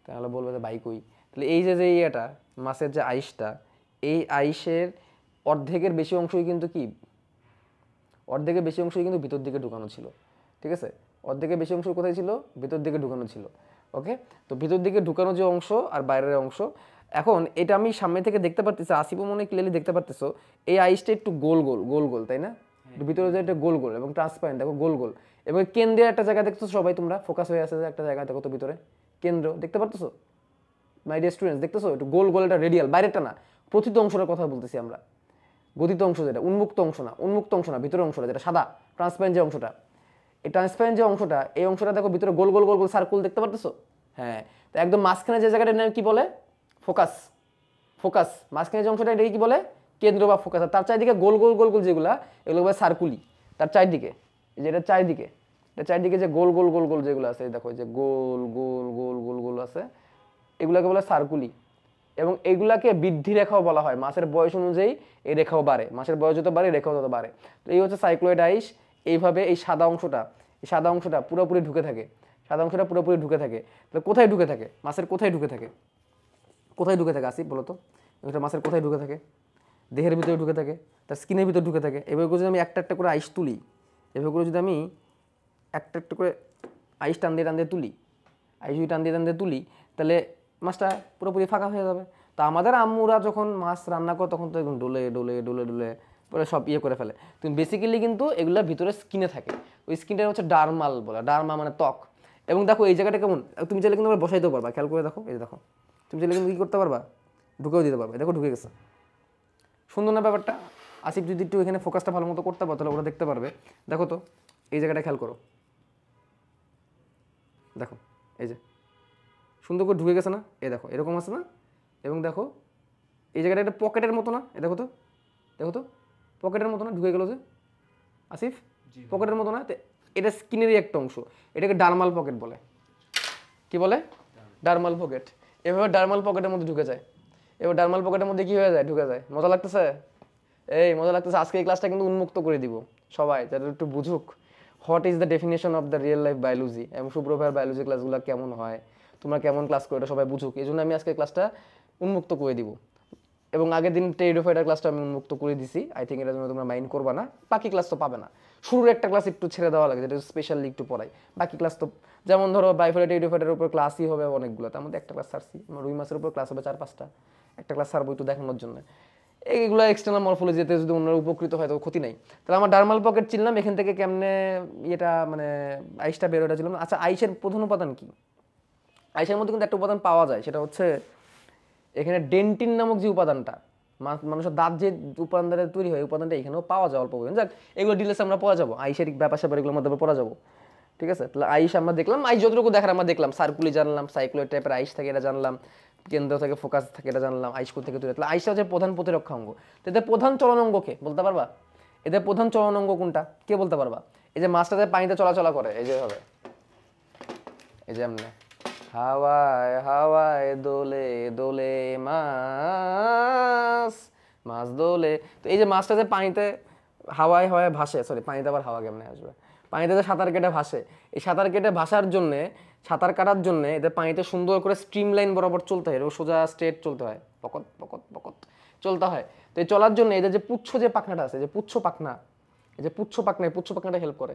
তাহলে বলবো যে ওই তাহলে এই যে যে ইয়েটা মাছের যে আইসটা এই আইসের অর্ধেকের বেশি অংশই কিন্তু কি অর্ধেকের বেশি অংশই কিন্তু ভিতর দিকে ঢুকানো ছিল ঠিক আছে অর্ধেকের বেশি অংশ কোথায় ছিল ভিতর দিকে ঢুকানো ছিল ওকে তো ভিতর দিকে ঢুকানো যে অংশ আর বাইরের অংশ এখন এটা আমি সামনে থেকে দেখতে পারতেছি আসিফও মনে ক্লিয়ারলি দেখতে পারতেছো এই আইসটা একটু গোল গোল গোল গোল তাই না হ্যাঁ। ভিতরে যে একটা গোল গোল এবং ট্রান্সপারেন্ট দেখো গোল গোল এবং কেন্দ্রে একটা জায়গা দেখতেছো সবাই তোমরা ফোকাস হয়ে আছে একটা জায়গা দেখো তো ভিতরে কেন্দ্র দেখতে পারতেছো মাই ডিয়ার স্টুডেন্টস দেখতেছো একটু গোল গোল একটা রেডিয়াল বাইরেটা না প্রথিত অংশটার কথা বলতেছি আমরা গতিত অংশ যেটা উন্মুক্ত অংশ না উন্মুক্ত অংশ না ভিতরের অংশটা যেটা সাদা ট্রান্সপারেন্ট যে অংশটা এই ট্রান্সপারেন্ট যে অংশটা এই অংশটা দেখো ভিতরে গোল গোল গোল গোল সার্কুল দেখতে পারতেছো হ্যাঁ তো একদম মাঝখানে যে জায়গাটার নাম কি বলে ফোকাস ফোকাস মাঝখানে যে অংশটা এটাকে কি বলে কেন্দ্র বা ফোকাস তার চারিদিকে গোল গোল গোল গোল যেগুলো এগুলো বলে সার্কুলি তার চারিদিকে যেটা চারিদিকে এটা চারিদিকে যে গোল গোল গোল গোল যেগুলো আছে দেখো যে গোল গোল গোল গোল গোল আছে এগুলোকে বলে সার্কুলি এবং এগুলাকে বৃদ্ধি রেখাও বলা হয় মাছের বয়স অনুযায়ী এই রেখাও বাড়ে মাছের বয়স যত বাড়ে রেখাও তত বাড়ে তো এই হচ্ছে সাইক্লোয়েড আইস এইভাবে এই সাদা অংশটা এই সাদা অংশটা পুরোপুরি ঢুকে থাকে সাদা অংশটা পুরোপুরি ঢুকে থাকে তাহলে কোথায় ঢুকে থাকে মাছের কোথায় ঢুকে থাকে কোথায় ঢুকে থাকে আসি বলতো এটা মাছের কোথায় ঢুকে থাকে দেহের ভিতরে ঢুকে থাকে তার স্কিনের ভিতরে ঢুকে থাকে এভাবে করে যদি আমি একটা একটা করে আইস তুলি এভাবে করে যদি আমি একটা একটা করে আইস টান দিয়ে টান দিয়ে তুলি আইস যদি টান দিয়ে টান দিয়ে তুলি তাহলে মাছটা পুরোপুরি ফাঁকা হয়ে যাবে তো আমাদের আম্মুরা যখন মাছ রান্না করে তখন তো একদম ডোলে ডোলে ডোলে ডোলে পরে সব ইয়ে করে ফেলে তুমি বেসিক্যালি কিন্তু এগুলোর ভিতরে স্কিনে থাকে ওই স্কিনটা হচ্ছে ডারমাল বলে ডারমা মানে ত্বক এবং দেখো এই জায়গাটা কেমন তুমি চাইলে কিন্তু বসাইতেও পারবা খেয়াল করে দেখো এই দেখো তুমি চাইলে কিন্তু কী করতে পারবা ঢুকেও দিতে পারবে দেখো ঢুকে গেছে সুন্দর না ব্যাপারটা আসিফ যদি একটু এখানে ফোকাসটা ভালো মতো করতে পারো তাহলে ওরা দেখতে পারবে দেখো তো এই জায়গাটা খেয়াল করো দেখো এই যে সুন্দর করে ঢুকে গেছে না এ দেখো এরকম আছে না এবং দেখো এই জায়গাটা একটা পকেটের মতো না এ দেখো তো দেখো তো পকেটের মতো না ঢুকে গেলো যে আসিফ পকেটের মতো না এটা স্কিনেরই একটা অংশ এটাকে ডারমাল পকেট বলে কি বলে ডারমাল পকেট এভাবে ডারমাল পকেটের মধ্যে ঢুকে যায় এবার ডারমাল পকেটের মধ্যে কি হয়ে যায় ঢুকে যায় মজা লাগতেছে এই মজা লাগতেছে আজকে এই ক্লাসটা কিন্তু উন্মুক্ত করে দিব সবাই যাদের একটু বুঝুক what is the definition of the real life biology এবং সুপ্রভার বায়োলজি ক্লাসগুলো কেমন হয় তোমরা কেমন ক্লাস করো এটা সবাই বুঝুক এই জন্য আমি আজকে ক্লাসটা উন্মুক্ত করে দিব এবং আগের দিন ট্রেড অফ ক্লাসটা আমি উন্মুক্ত করে দিছি আই থিঙ্ক এটা জন্য তোমরা মাইন্ড করবা না বাকি ক্লাস তো পাবে না শুরুর একটা ক্লাস একটু ছেড়ে দেওয়া লাগে যেটা স্পেশাল একটু পড়াই বাকি ক্লাস তো যেমন ধরো বাইফেল ট্রেড অফ এটার উপর ক্লাসই হবে অনেকগুলো তার মধ্যে একটা ক্লাস সারছি রুই মাসের উপর ক্লাস হবে চার পাঁচটা একটা ক্লাস সারবো একটু দেখানোর জন্য এইগুলো এক্সটার্নাল মরফোলজিতে যদি অন্যরা উপকৃত হয় তো ক্ষতি নাই তাহলে আমার ডার্মাল পকেট ছিলাম এখান থেকে কেমনে এটা মানে আইসটা বেরোটা ছিলাম আচ্ছা আইসের প্রধান উপাদান কী আইসের মধ্যে কিন্তু একটা উপাদান পাওয়া যায় সেটা হচ্ছে এখানে ডেন্টিন নামক যে উপাদানটা মানুষের দাঁত যে উপাদান দ্বারা তৈরি হয় উপাদানটা এখানেও পাওয়া যায় অল্প পরিমাণ যাক এগুলো ডিটেলস আমরা পড়া যাবো আইসের ব্যাপার স্যাপার এগুলোর মধ্যে পড়া যাবো ঠিক আছে তাহলে আইস আমরা দেখলাম আইস যতটুকু দেখার আমরা দেখলাম সার্কুলি জানলাম সাইক্লোয়েড টাইপের আইস থাকে এটা জানলাম কেন্দ্র থেকে ফোকাস থাকে এটা জানলাম আইস থেকে তৈরি তাহলে আইসটা হচ্ছে প্রধান প্রতিরক্ষা অঙ্গ তো এদের প্রধান চলন অঙ্গকে বলতে পারবা এদের প্রধান চলন অঙ্গ কোনটা কে বলতে পারবা এই যে মাছটাতে পানিতে চলাচলা করে এই যে হবে এই যে আমরা হাওয়ায় হাওয়ায় দোলে দোলে মাছ মাছ দোলে তো এই যে মাছটা যে পানিতে হাওয়ায় হাওয়ায় ভাসে সরি পানিতে আবার হাওয়া কেমনে আসবে পানিতে যে সাঁতার কেটে ভাসে এই সাঁতার কেটে ভাসার জন্যে সাঁতার কাটার জন্যে এদের পানিতে সুন্দর করে স্ট্রিম লাইন বরাবর চলতে হয় সোজা স্ট্রেট চলতে হয় পকত পকত পকত চলতে হয় তো এই চলার জন্য এদের যে পুচ্ছ যে পাখনাটা আছে যে পুচ্ছ পাখনা এই যে পুচ্ছ পাখনা পুচ্ছ পাখনাটা হেল্প করে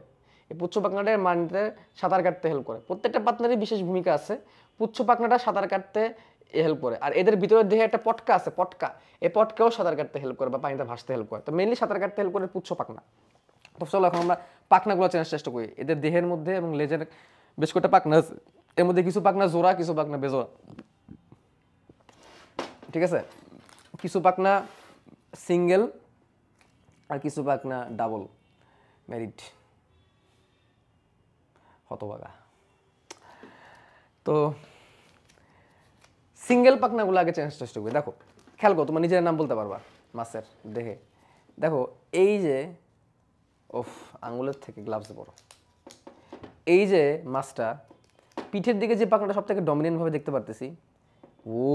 এই পুচ্ছ পাখনাটা মানতে সাঁতার কাটতে হেল্প করে প্রত্যেকটা পাখনারই বিশেষ ভূমিকা আছে পুচ্ছ পাখনাটা সাঁতার কাটতে হেল্প করে আর এদের ভিতরের দেহে একটা পটকা আছে পটকা এই পটকাও সাঁতার কাটতে হেল্প করে বা পানিতে ভাসতে হেল্প করে তো মেনলি সাঁতার কাটতে হেল্প করে পুচ্ছ পাখনা তো চলো এখন আমরা পাখনাগুলো চেনার চেষ্টা করি এদের দেহের মধ্যে এবং লেজের বেশ কয়েকটা পাখনা আছে এর মধ্যে কিছু পাখনা জোড়া কিছু পাখনা বেজোড়া ঠিক আছে কিছু পাখনা সিঙ্গেল আর কিছু পাখনা ডাবল মেরিট হতভাগা তো সিঙ্গেল পাখনাগুলো আগে চেঞ্জ টেস্ট করবে দেখো খেয়াল করো তোমার নিজের নাম বলতে পারবা মাছের দেখে দেখো এই যে ওফ আঙুলের থেকে গ্লাভস বড় এই যে মাছটা পিঠের দিকে যে পাখনাটা সব থেকে ডমিনেন্টভাবে দেখতে পারতেছি ও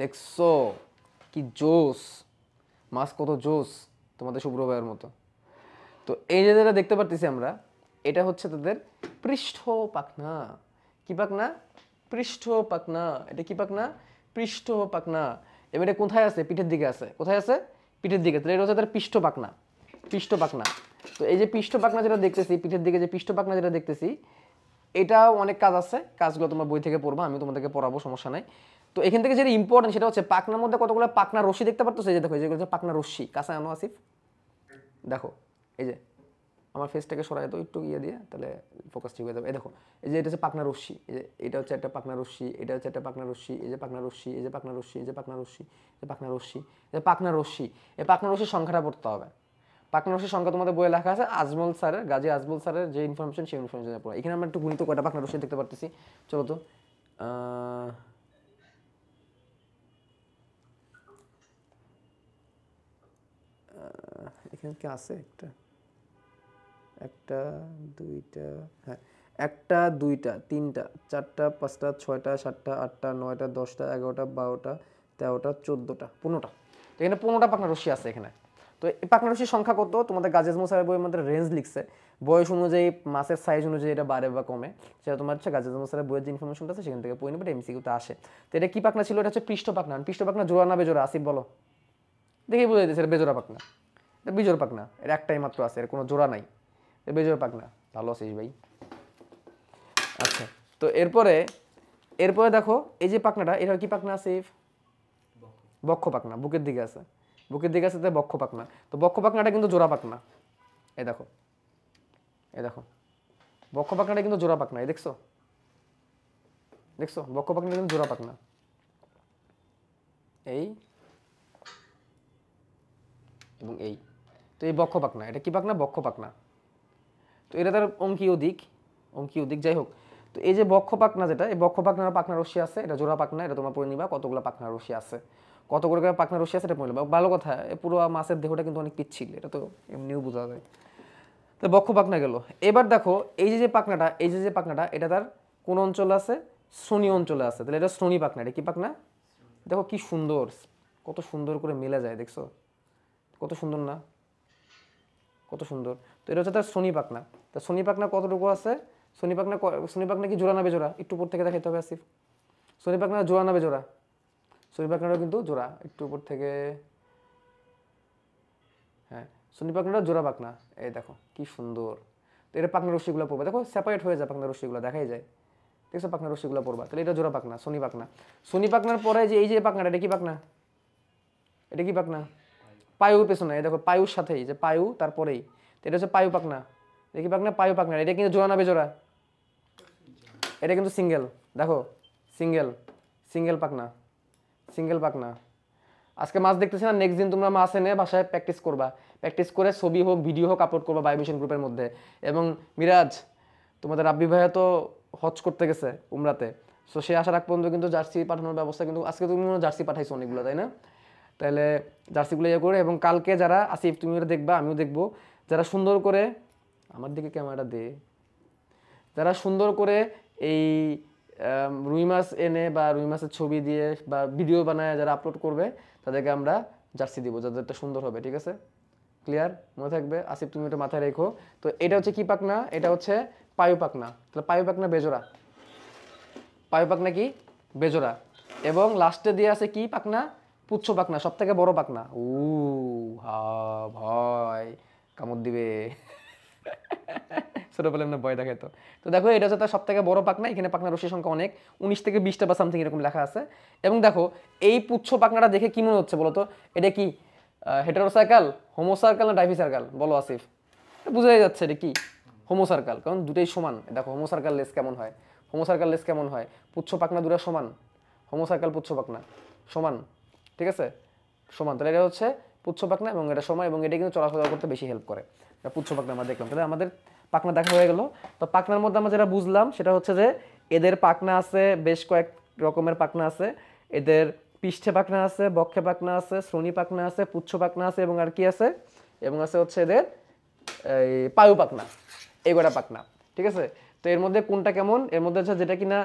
দেখছো কি জোস মাছ কত জোস তোমাদের শুভ্র ভাইয়ের মতো তো এই যে যেটা দেখতে পারতেছি আমরা এটা হচ্ছে তাদের পৃষ্ঠ পাখনা কি পাখনা পৃষ্ঠ পাখনা এটা কি পাখনা পৃষ্ঠ পাখনা এবার এটা কোথায় আছে পিঠের দিকে আছে কোথায় আছে পিঠের দিকে তাহলে এটা হচ্ছে তার পৃষ্ঠ পাখনা পৃষ্ঠ পাখনা তো এই যে পৃষ্ঠ পাখনা যেটা দেখতেছি পিঠের দিকে যে পৃষ্ঠ পাখনা যেটা দেখতেছি এটাও অনেক কাজ আছে কাজগুলো তোমরা বই থেকে পড়বো আমি তোমাদেরকে পড়াবো সমস্যা নাই তো এখান থেকে যেটা ইম্পর্টেন্ট সেটা হচ্ছে পাকনার মধ্যে কতগুলো পাকনা রশ্মি দেখতে পারতো সেই যে দেখো যেগুলো পাকনা রশ্মি কাঁচা আনো আসিফ দেখো এই যে আমার ফেসটাকে সরাই তো একটু ইয়ে দিয়ে তাহলে ফোকাস ঠিক হয়ে যাবে এই দেখো এই যে এটা হচ্ছে পাকনা রশ্মি এই যে এটা হচ্ছে একটা পাকনা রশ্মি এটা হচ্ছে একটা পাকনা রশ্মি এই যে পাকনা রশ্মি এই যে পাকনা রশ্মি এই যে পাকনা রশ্মি এই পাকনা রশ্মি এই পাকনা রশ্মি এই পাকনা রশ্মির সংখ্যাটা পড়তে হবে পাকনা রশ্মির সংখ্যা তোমাদের বইয়ে লেখা আছে আজমল স্যারের গাজী আজমল স্যারের যে ইনফরমেশন সেই ইনফরমেশন পড়া এখানে আমরা একটু গুণিত কয়টা পাকনা রশ্মি দেখতে পারতেছি চলো তো এখানে কি আছে একটা একটা দুইটা হ্যাঁ একটা দুইটা তিনটা চারটা পাঁচটা ছয়টা সাতটা আটটা নয়টা দশটা এগারোটা বারোটা তেরোটা চোদ্দোটা পনেরোটা তো এখানে পনেরোটা পাখনা রশি আছে এখানে তো এই পাকনা রশির সংখ্যা কত তোমাদের গাজেজ মোসাহের বইয়ের মধ্যে রেঞ্জ লিখছে বয়স অনুযায়ী মাসের সাইজ অনুযায়ী এটা বাড়ে বা কমে সেটা তোমার হচ্ছে গাজেজ মোসাহের বইয়ের যে ইনফরমেশনটা আছে সেখান থেকে পড়ে নেবে এমসিকিউতে আসে তো এটা কি পাকনা ছিল এটা হচ্ছে পৃষ্ঠ পাকনা পৃষ্ঠ পাকনা জোড়া না বেজোড়া আসিফ বলো দেখেই বুঝে যাচ্ছে এটা বেজোড়া পাকনা এটা বিজোড় পাকনা এটা একটাই মাত্র আছে এর কোনো জোড়া নাই বেজোর না ভালো আছিস ভাই আচ্ছা তো এরপরে এরপরে দেখো এই যে পাকনাটা এটা কি পাকনা আছে বক্ষ পাকনা বুকের দিকে আছে বুকের দিকে আছে তাই বক্ষ পাকনা তো বক্ষ পাকনাটা কিন্তু জোড়া পাকনা এই দেখো এই দেখো বক্ষ পাকনাটা কিন্তু জোড়া পাকনা এই দেখছো দেখছো বক্ষ পাকনা কিন্তু জোড়া পাকনা এই এবং এই তো এই বক্ষ পাকনা এটা কি পাকনা বক্ষ পাকনা তো এটা তার অঙ্কীয় দিক অঙ্কীয় দিক যাই হোক তো এই যে বক্ষ পাকনা যেটা এই বক্ষ পাকনার পাকনা রশি আছে এটা জোড়া পাকনা এটা তোমরা পড়ে নিবা কতগুলো পাকনা রশি আছে কত করে করে পাকনা রশি আছে এটা পড়ে ভালো কথা পুরো মাছের দেহটা কিন্তু অনেক পিচ্ছিল এটা তো এমনিও বোঝা যায় তো বক্ষ পাকনা গেল এবার দেখো এই যে যে পাকনাটা এই যে যে পাকনাটা এটা তার কোন অঞ্চলে আছে শ্রোণী অঞ্চলে আছে তাহলে এটা শ্রোণী পাকনা এটা কি পাকনা দেখো কি সুন্দর কত সুন্দর করে মেলা যায় দেখছো কত সুন্দর না কত সুন্দর তো এটা হচ্ছে তার শনি পাকনা তা শনি পাকনা কতটুকু আছে শনি পাকনা শনি পাকনা কি জোড়া নাবে জোড়া একটু উপর থেকে দেখাইতে হবে আসিফ শনি পাকনা জোড়া নাবে জোড়া শনি পাকনাটা কিন্তু জোড়া একটু উপর থেকে হ্যাঁ শনি পাকনাটা জোড়া পাকনা এই দেখো কি সুন্দর তো এটা পাকনা রশ্মিগুলো পড়বে দেখো সেপারেট হয়ে যায় পাকনা রশ্মিগুলো দেখাই যায় দেখছো পাকনা রশ্মিগুলো পড়বা তাহলে এটা জোড়া পাকনা শনি পাকনা শনি পাকনার পরে যে এই যে পাকনাটা এটা কি পাকনা এটা কি পাকনা পায়ুর পেছনে দেখো পায়ুর সাথেই যে পায়ু তারপরেই এটা হচ্ছে পায়ু পাকনা দেখি পাকনা পায়ু পাকনা এটা কিন্তু জোড়া না বেজোড়া এটা কিন্তু সিঙ্গেল দেখো সিঙ্গেল সিঙ্গেল পাকনা সিঙ্গেল পাকনা আজকে মাছ দেখতেছি না নেক্সট দিন তোমরা মাছ এনে বাসায় প্র্যাকটিস করবা প্র্যাকটিস করে ছবি হোক ভিডিও হোক আপলোড করবা বায়োমিশন গ্রুপের মধ্যে এবং মিরাজ তোমাদের রাব্বি ভাইয়া তো হজ করতে গেছে উমরাতে সো সে আসার আগ পর্যন্ত কিন্তু জার্সি পাঠানোর ব্যবস্থা কিন্তু আজকে তুমি জার্সি পাঠাইছো অনেকগুলো তাই না তাহলে জার্সিগুলো ইয়ে করে এবং কালকে যারা আসিফ তুমি ওটা দেখবা আমিও দেখবো যারা সুন্দর করে আমার দিকে ক্যামেরাটা দে যারা সুন্দর করে এই রুই মাছ এনে বা রুই মাছের ছবি দিয়ে বা ভিডিও বানায় যারা আপলোড করবে তাদেরকে আমরা জার্সি দিব যাদেরটা সুন্দর হবে ঠিক আছে ক্লিয়ার মনে থাকবে আসিফ তুমি ওটা মাথায় রেখো তো এটা হচ্ছে কি পাকনা এটা হচ্ছে পায়ু পাকনা তাহলে পায়ু পাকনা বেজোড়া পায়ু পাকনা কি বেজোড়া এবং লাস্টে দিয়ে আছে কি পাকনা পুচ্ছ পাকনা সব থেকে বড় পাকনা উ হা ভয় কামড় দিবে ছোটোবেলা এমনি ভয় দেখাইতো তো দেখো এটা হচ্ছে তার সব থেকে বড় পাকনা এখানে পাকনা রশির সংখ্যা অনেক উনিশ থেকে বিশটা বা সামথিং এরকম লেখা আছে এবং দেখো এই পুচ্ছ পাকনাটা দেখে কি মনে হচ্ছে বলো তো এটা কি হেটারোসার্কাল হোমোসার্কাল না ডাইভি সার্কাল বলো আসিফ বুঝাই যাচ্ছে এটা কি হোমোসার্কাল কারণ দুটাই সমান দেখো হোমোসার্কাল লেস কেমন হয় হোমোসার্কাল লেস কেমন হয় পুচ্ছ পাকনা দুটা সমান হোমোসার্কাল পুচ্ছ পাকনা সমান ঠিক আছে সমান তাহলে এটা হচ্ছে পুচ্ছ পাকনা এবং এটা সময় এবং এটা কিন্তু চলাফেরা করতে বেশি হেল্প করে এটা পুচ্ছ পাকনা আমরা দেখলাম তাহলে আমাদের পাকনা দেখা হয়ে গেল তো পাকনার মধ্যে আমরা যেটা বুঝলাম সেটা হচ্ছে যে এদের পাকনা আছে বেশ কয়েক রকমের পাকনা আছে এদের পৃষ্ঠে পাকনা আছে বক্ষে পাকনা আছে শ্রোণী পাকনা আছে পুচ্ছ পাকনা আছে এবং আর কি আছে এবং আছে হচ্ছে এদের এই পায়ু পাকনা এগোটা পাকনা ঠিক আছে তো এর মধ্যে কোনটা কেমন এর মধ্যে হচ্ছে যেটা কিনা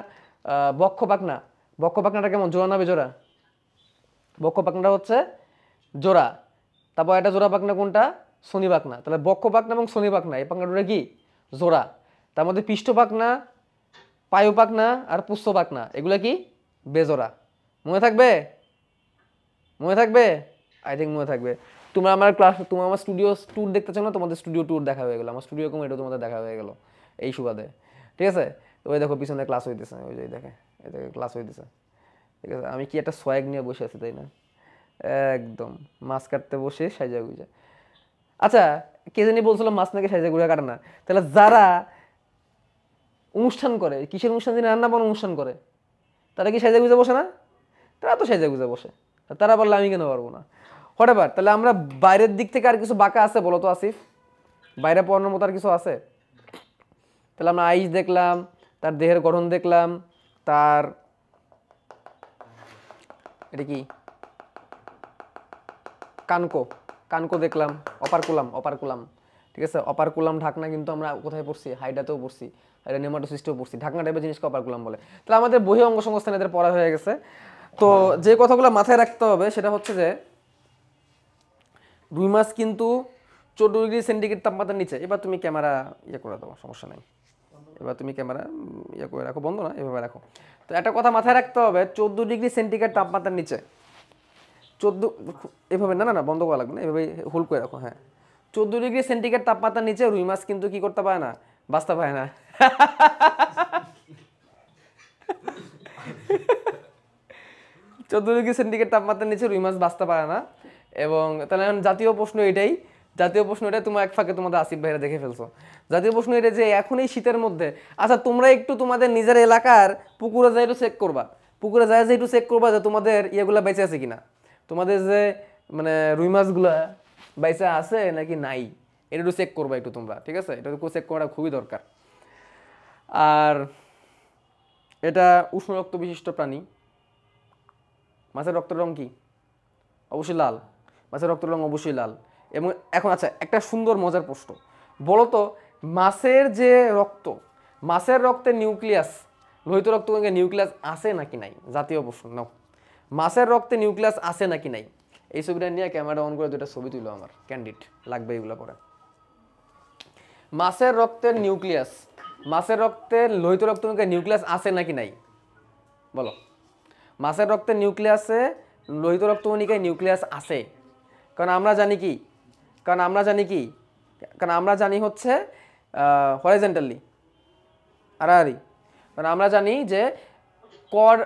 বক্ষ পাকনা বক্ষ পাকনাটা কেমন জোড়া না বেজোড়া বক্ষ পাখনাটা হচ্ছে জোড়া তারপর এটা জোড়া পাখনা কোনটা শনি পাখনা তাহলে বক্ষ পাখনা এবং শনি পাখনা এই পাখনা কি জোড়া তার মধ্যে পৃষ্ঠ পাখনা পায়ু পাখনা আর পুষ্প পাখনা এগুলো কি বেজোড়া মনে থাকবে মনে থাকবে আই থিঙ্ক মনে থাকবে তোমরা আমার ক্লাস তোমরা আমার স্টুডিও ট্যুর দেখতে চাও না তোমাদের স্টুডিও ট্যুর দেখা হয়ে গেলো আমার স্টুডিও কম এটা তোমাদের দেখা হয়ে গেলো এই সুবাদে ঠিক আছে ওই দেখো পিছনে ক্লাস হইতেছে ওই যে দেখে এই দেখে ক্লাস হইতেছে ঠিক আছে আমি কি একটা সোয়াগ নিয়ে বসে আছি তাই না একদম মাছ কাটতে বসে সাইজা গুজা আচ্ছা কে জানি বলছিল মাছ নাকি সাইজা গুজা কাটে না তাহলে যারা অনুষ্ঠান করে কিসের অনুষ্ঠান যিনি রান্না বান্না অনুষ্ঠান করে তারা কি সাইজা গুজা বসে না তারা তো সাইজা গুজা বসে তারা বললে আমি কেন পারবো না হোয়াট এভার তাহলে আমরা বাইরের দিক থেকে আর কিছু বাঁকা আছে বলো তো আসিফ বাইরে পড়ানোর মতো আর কিছু আছে তাহলে আমরা আইস দেখলাম তার দেহের গঠন দেখলাম তার এটা কি কানকো কানকো দেখলাম অপারকুলাম অপারকুলাম ঠিক আছে অপারকুলাম ঢাকনা কিন্তু আমরা কোথায় পড়ছি হাইডাতেও পড়ছি এটা নেমাটোসিস্টেও পড়ছি ঢাকনা টাইপের জিনিসকে অপারকুলাম বলে তাহলে আমাদের বহি অঙ্গ সংস্থান এদের পড়া হয়ে গেছে তো যে কথাগুলো মাথায় রাখতে হবে সেটা হচ্ছে যে রুই মাছ কিন্তু চোদ্দ ডিগ্রি সেন্টিগ্রেড তাপমাত্রার নিচে এবার তুমি ক্যামেরা ইয়ে করে দেবো সমস্যা নেই এবার তুমি ক্যামেরা ইয়ে করে রাখো বন্ধ না এভাবে রাখো তো একটা কথা মাথায় রাখতে হবে চোদ্দো ডিগ্রি সেন্টিগ্রেড তাপমাত্রার নিচে চোদ্দো এভাবে না না না বন্ধ করা লাগবে না এভাবে হোল করে রাখো হ্যাঁ চোদ্দো ডিগ্রি সেন্টিগ্রেড তাপমাত্রার নিচে রুই মাছ কিন্তু কি করতে পারে না বাঁচতে পারে না চোদ্দো ডিগ্রি সেন্টিগ্রেড তাপমাত্রার নিচে রুই মাছ বাঁচতে পারে না এবং তাহলে জাতীয় প্রশ্ন এটাই জাতীয় প্রশ্ন এটা তোমার এক ফাঁকে তোমাদের আসিফ ভাইরা দেখে ফেলছো জাতীয় প্রশ্ন এটা যে এখন এই শীতের মধ্যে আচ্ছা তোমরা একটু তোমাদের নিজের এলাকার পুকুরে যাই একটু চেক করবা পুকুরে যাই যে একটু চেক করবা যে তোমাদের ইয়েগুলো বেঁচে আছে কিনা তোমাদের যে মানে রুই মাছগুলা বেঁচে আছে নাকি নাই এটা একটু চেক করবা একটু তোমরা ঠিক আছে এটা চেক করাটা খুবই দরকার আর এটা উষ্ণ রক্ত বিশিষ্ট প্রাণী মাছের রক্তের রং কি অবশ্যই লাল মাছের রক্তের রং অবশ্যই লাল এবং এখন আচ্ছা একটা সুন্দর মজার প্রশ্ন বলতো মাছের যে রক্ত মাছের রক্তে নিউক্লিয়াস লোহিত রক্তকণিকে নিউক্লিয়াস আছে নাকি নাই জাতীয় প্রশ্ন নাও মাছের রক্তে নিউক্লিয়াস আছে নাকি নাই এই ছবিটা নিয়ে ক্যামেরা অন করে দুটা ছবি তুলো আমার ক্যান্ডিড লাগবে এগুলো পরে মাছের রক্তের নিউক্লিয়াস মাছের রক্তে লোহিত রক্তকণিকে নিউক্লিয়াস আছে নাকি নাই বলো মাছের রক্তে নিউক্লিয়াসে লোহিত রক্তকণিকায় নিউক্লিয়াস আছে কারণ আমরা জানি কি কারণ আমরা জানি কি কারণ আমরা জানি হচ্ছে হরাইজেন্টালি আড়াআড়ি কারণ আমরা জানি যে কর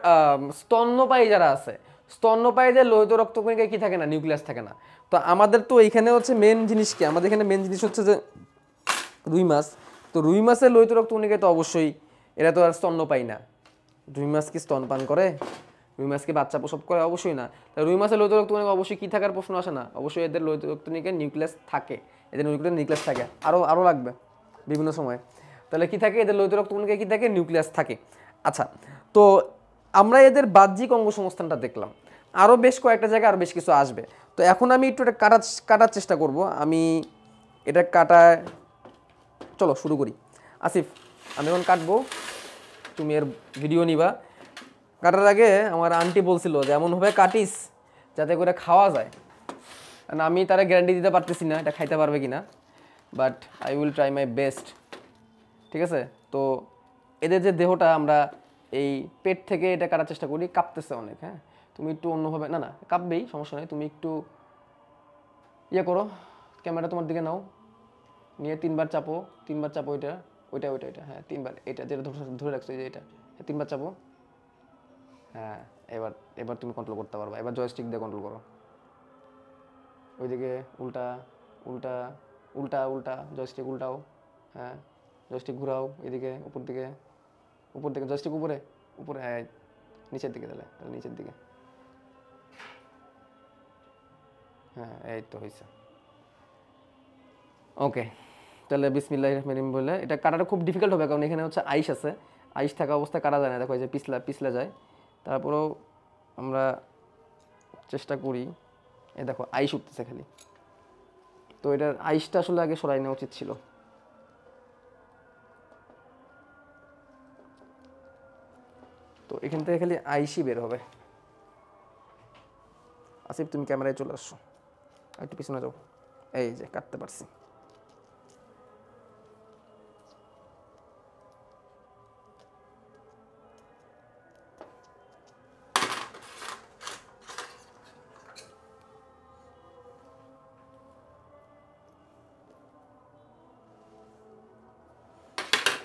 স্তন্যপায়ী যারা আছে স্তন্যপায়ীদের লোহিত রক্তকণিকায় কি থাকে না নিউক্লিয়াস থাকে না তো আমাদের তো এখানে হচ্ছে মেন জিনিস কি আমাদের এখানে মেন জিনিস হচ্ছে যে রুই মাছ তো রুই মাছের লোহিত রক্তকণিকায় তো অবশ্যই এরা তো আর স্তন্যপায়ী না রুই মাছ কি স্তন পান করে রুই মাছকে বাচ্চা প্রসব করে অবশ্যই না তাই রুই মাছের লোহিতরক্তনিকে অবশ্যই কী থাকার প্রশ্ন আসে না অবশ্যই এদের রক্ত লোহিতরক্তনিকে নিউক্লিয়াস থাকে এদের নিউক্লিয়াস নিউক্লিয়াস থাকে আরও আরও লাগবে বিভিন্ন সময়ে তাহলে কী থাকে এদের লোহিতরক্তনিকে কী থাকে নিউক্লিয়াস থাকে আচ্ছা তো আমরা এদের বাহ্যিক অঙ্গ সংস্থানটা দেখলাম আরও বেশ কয়েকটা জায়গায় আরও বেশ কিছু আসবে তো এখন আমি একটু এটা কাটার কাটার চেষ্টা করব আমি এটা কাটায় চলো শুরু করি আসিফ আমি এখন কাটবো তুমি এর ভিডিও নিবা কাটার আগে আমার আন্টি বলছিল যে এমনভাবে কাটিস যাতে করে খাওয়া যায় কারণ আমি তারা গ্যারান্টি দিতে পারতেছি না এটা খাইতে পারবে কি না but I will try my best ঠিক আছে তো এদের যে দেহটা আমরা এই পেট থেকে এটা কাটার চেষ্টা করি কাঁপতেছে অনেক হ্যাঁ তুমি একটু অন্যভাবে না না কাঁপবেই সমস্যা নেই তুমি একটু ইয়ে করো ক্যামেরা তোমার দিকে নাও নিয়ে তিনবার চাপো তিনবার চাপো এটা ওইটা ওইটা এটা হ্যাঁ তিনবার এটা যেটা ধরে রাখছো যে এটা হ্যাঁ, তিনবার চাপো হ্যাঁ এবার এবার তুমি কন্ট্রোল করতে পারবা এবার জয়স্টিক দিয়ে কন্ট্রোল করো ওইদিকে উল্টা উল্টা উল্টা উল্টা জয়স্টিক উল্টাও হ্যাঁ জয়স্টিক ঘুরাও এদিকে উপর দিকে উপর দিকে জয়স্টিক উপরে উপরে হ্যাঁ নিচের দিকে তাহলে তাহলে নিচের দিকে হ্যাঁ এই তো হয়েছে ওকে তাহলে বিসমিল্লাহ রহমান বলে এটা কাটাটা খুব ডিফিকাল্ট হবে কারণ এখানে হচ্ছে আইস আছে আইস থাকা অবস্থা কাটা যায় না দেখো এই যে পিছলা পিছলা যায় তারপরেও আমরা চেষ্টা করি এ দেখো আইস উঠতেছে খালি তো এটার আইসটা আসলে আগে সরাই নেওয়া উচিত ছিল তো এখান থেকে খালি আইসই বের হবে আসিফ তুমি ক্যামেরায় চলে আসছো একটু পিছনে যাও এই যে কাটতে পারছি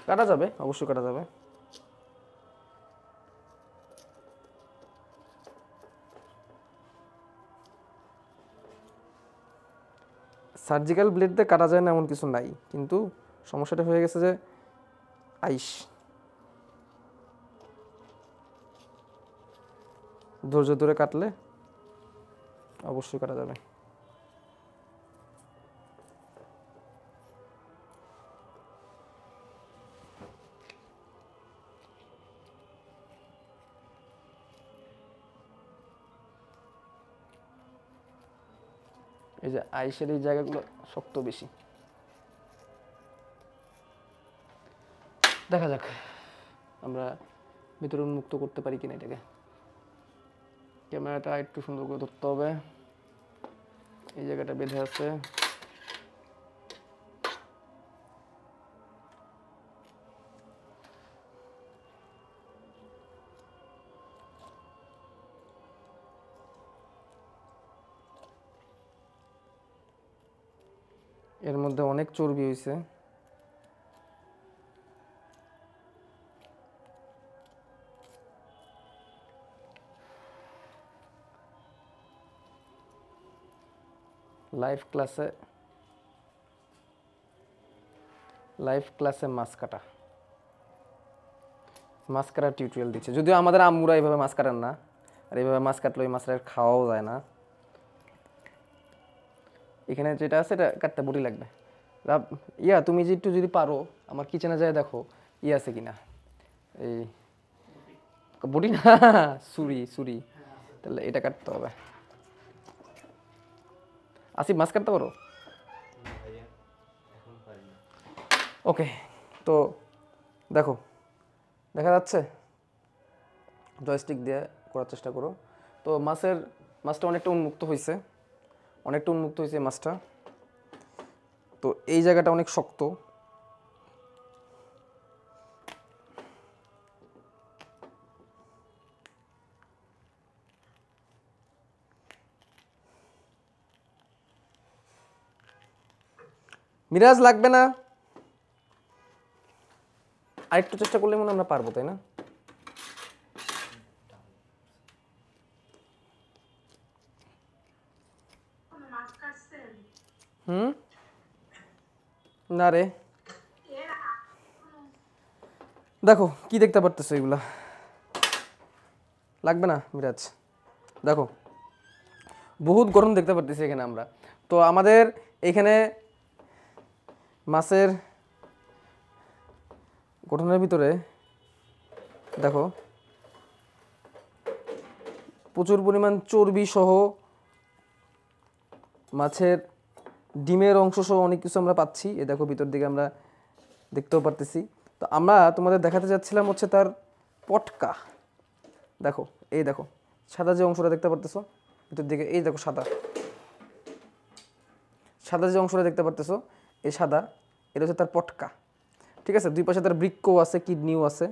কাটা যাবে অবশ্যই কাটা যাবে সার্জিক্যাল ব্লেড দিয়ে কাটা যায় না এমন কিছু নাই কিন্তু সমস্যাটা হয়ে গেছে যে আইস ধৈর্য ধরে কাটলে অবশ্যই কাটা যাবে আইসের এই জায়গাগুলো শক্ত বেশি দেখা যাক আমরা ভিতরে উন্মুক্ত করতে পারি কিনা এটাকে ক্যামেরাটা একটু সুন্দর করে ধরতে হবে এই জায়গাটা বেঁধে আছে চর্বি হয়েছে লাইফ ক্লাসে লাইফ ক্লাসে মাছ কাটা মাছ কাটার টিউটোরিয়াল দিচ্ছে যদিও আমাদের আম্মুরা এইভাবে মাছ কাটান না আর এইভাবে মাছ কাটলে ওই মাছটা খাওয়াও যায় না এখানে যেটা আছে এটা কাটতে বুটি লাগবে ইয়া তুমি যে একটু যদি পারো আমার কিচেনে যায় দেখো ই ইয়ে আছে কিনা এই বটি না সুরি সুরি তাহলে এটা কাটতে হবে আসি মাছ কাটতে পারো ওকে তো দেখো দেখা যাচ্ছে জয়স্টিক দিয়ে করার চেষ্টা করো তো মাছের মাছটা অনেকটা উন্মুক্ত হয়েছে অনেকটা উন্মুক্ত হয়েছে মাছটা তো এই জায়গাটা অনেক শক্ত মিরাজ লাগবে না আরেকটু চেষ্টা করলে মনে আমরা পারবো তাই না হুম না রে দেখো কি দেখতে পারতেছ এগুলা লাগবে না মিরাজ দেখো বহুত গরম দেখতে পারতেছি এখানে আমরা তো আমাদের এখানে মাছের গঠনের ভিতরে দেখো প্রচুর পরিমাণ চর্বি সহ মাছের ডিমের অংশ সহ অনেক কিছু আমরা পাচ্ছি এ দেখো ভিতর দিকে আমরা দেখতেও পারতেছি তো আমরা তোমাদের দেখাতে যাচ্ছিলাম হচ্ছে তার পটকা দেখো এই দেখো সাদা যে অংশটা দেখতে পারতেছো ভিতর দিকে এই দেখো সাদা সাদা যে অংশটা দেখতে পারতেছো এই সাদা এটা হচ্ছে তার পটকা ঠিক আছে দুই পাশে তার বৃক্ষও আছে কিডনিও আছে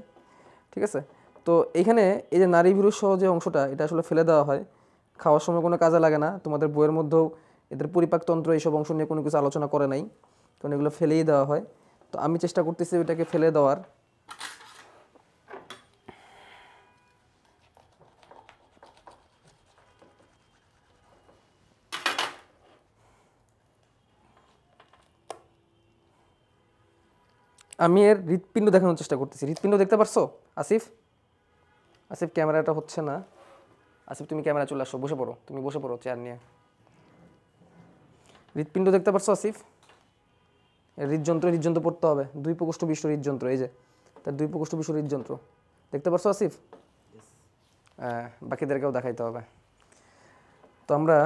ঠিক আছে তো এখানে এই যে নারী ভীরু সহ যে অংশটা এটা আসলে ফেলে দেওয়া হয় খাওয়ার সময় কোনো কাজে লাগে না তোমাদের বইয়ের মধ্যেও এদের পরিপাকতন্ত্র এইসব অংশ নিয়ে কোনো কিছু আলোচনা করে নাই কারণ এগুলো ফেলেই দেওয়া হয় তো আমি চেষ্টা করতেছি ওইটাকে ফেলে দেওয়ার আমি এর হৃৎপিণ্ড দেখানোর চেষ্টা করতেছি হৃৎপিণ্ড দেখতে পারছো আসিফ আসিফ ক্যামেরাটা হচ্ছে না আসিফ তুমি ক্যামেরা চলে আসো বসে পড়ো তুমি বসে পড়ো চেয়ার নিয়ে হৃৎপিণ্ড দেখতে পারছো আসিফ হৃদযন্ত্র হৃদযন্ত্র পড়তে হবে দুই প্রকোষ্ঠ বিশ্ব হৃদযন্ত্র এই যে তার দুই প্রকোষ্ঠ বিশ্ব হৃদযন্ত্র দেখতে পারছো আসিফ হ্যাঁ, বাকিদেরকেও দেখাইতে হবে তো আমরা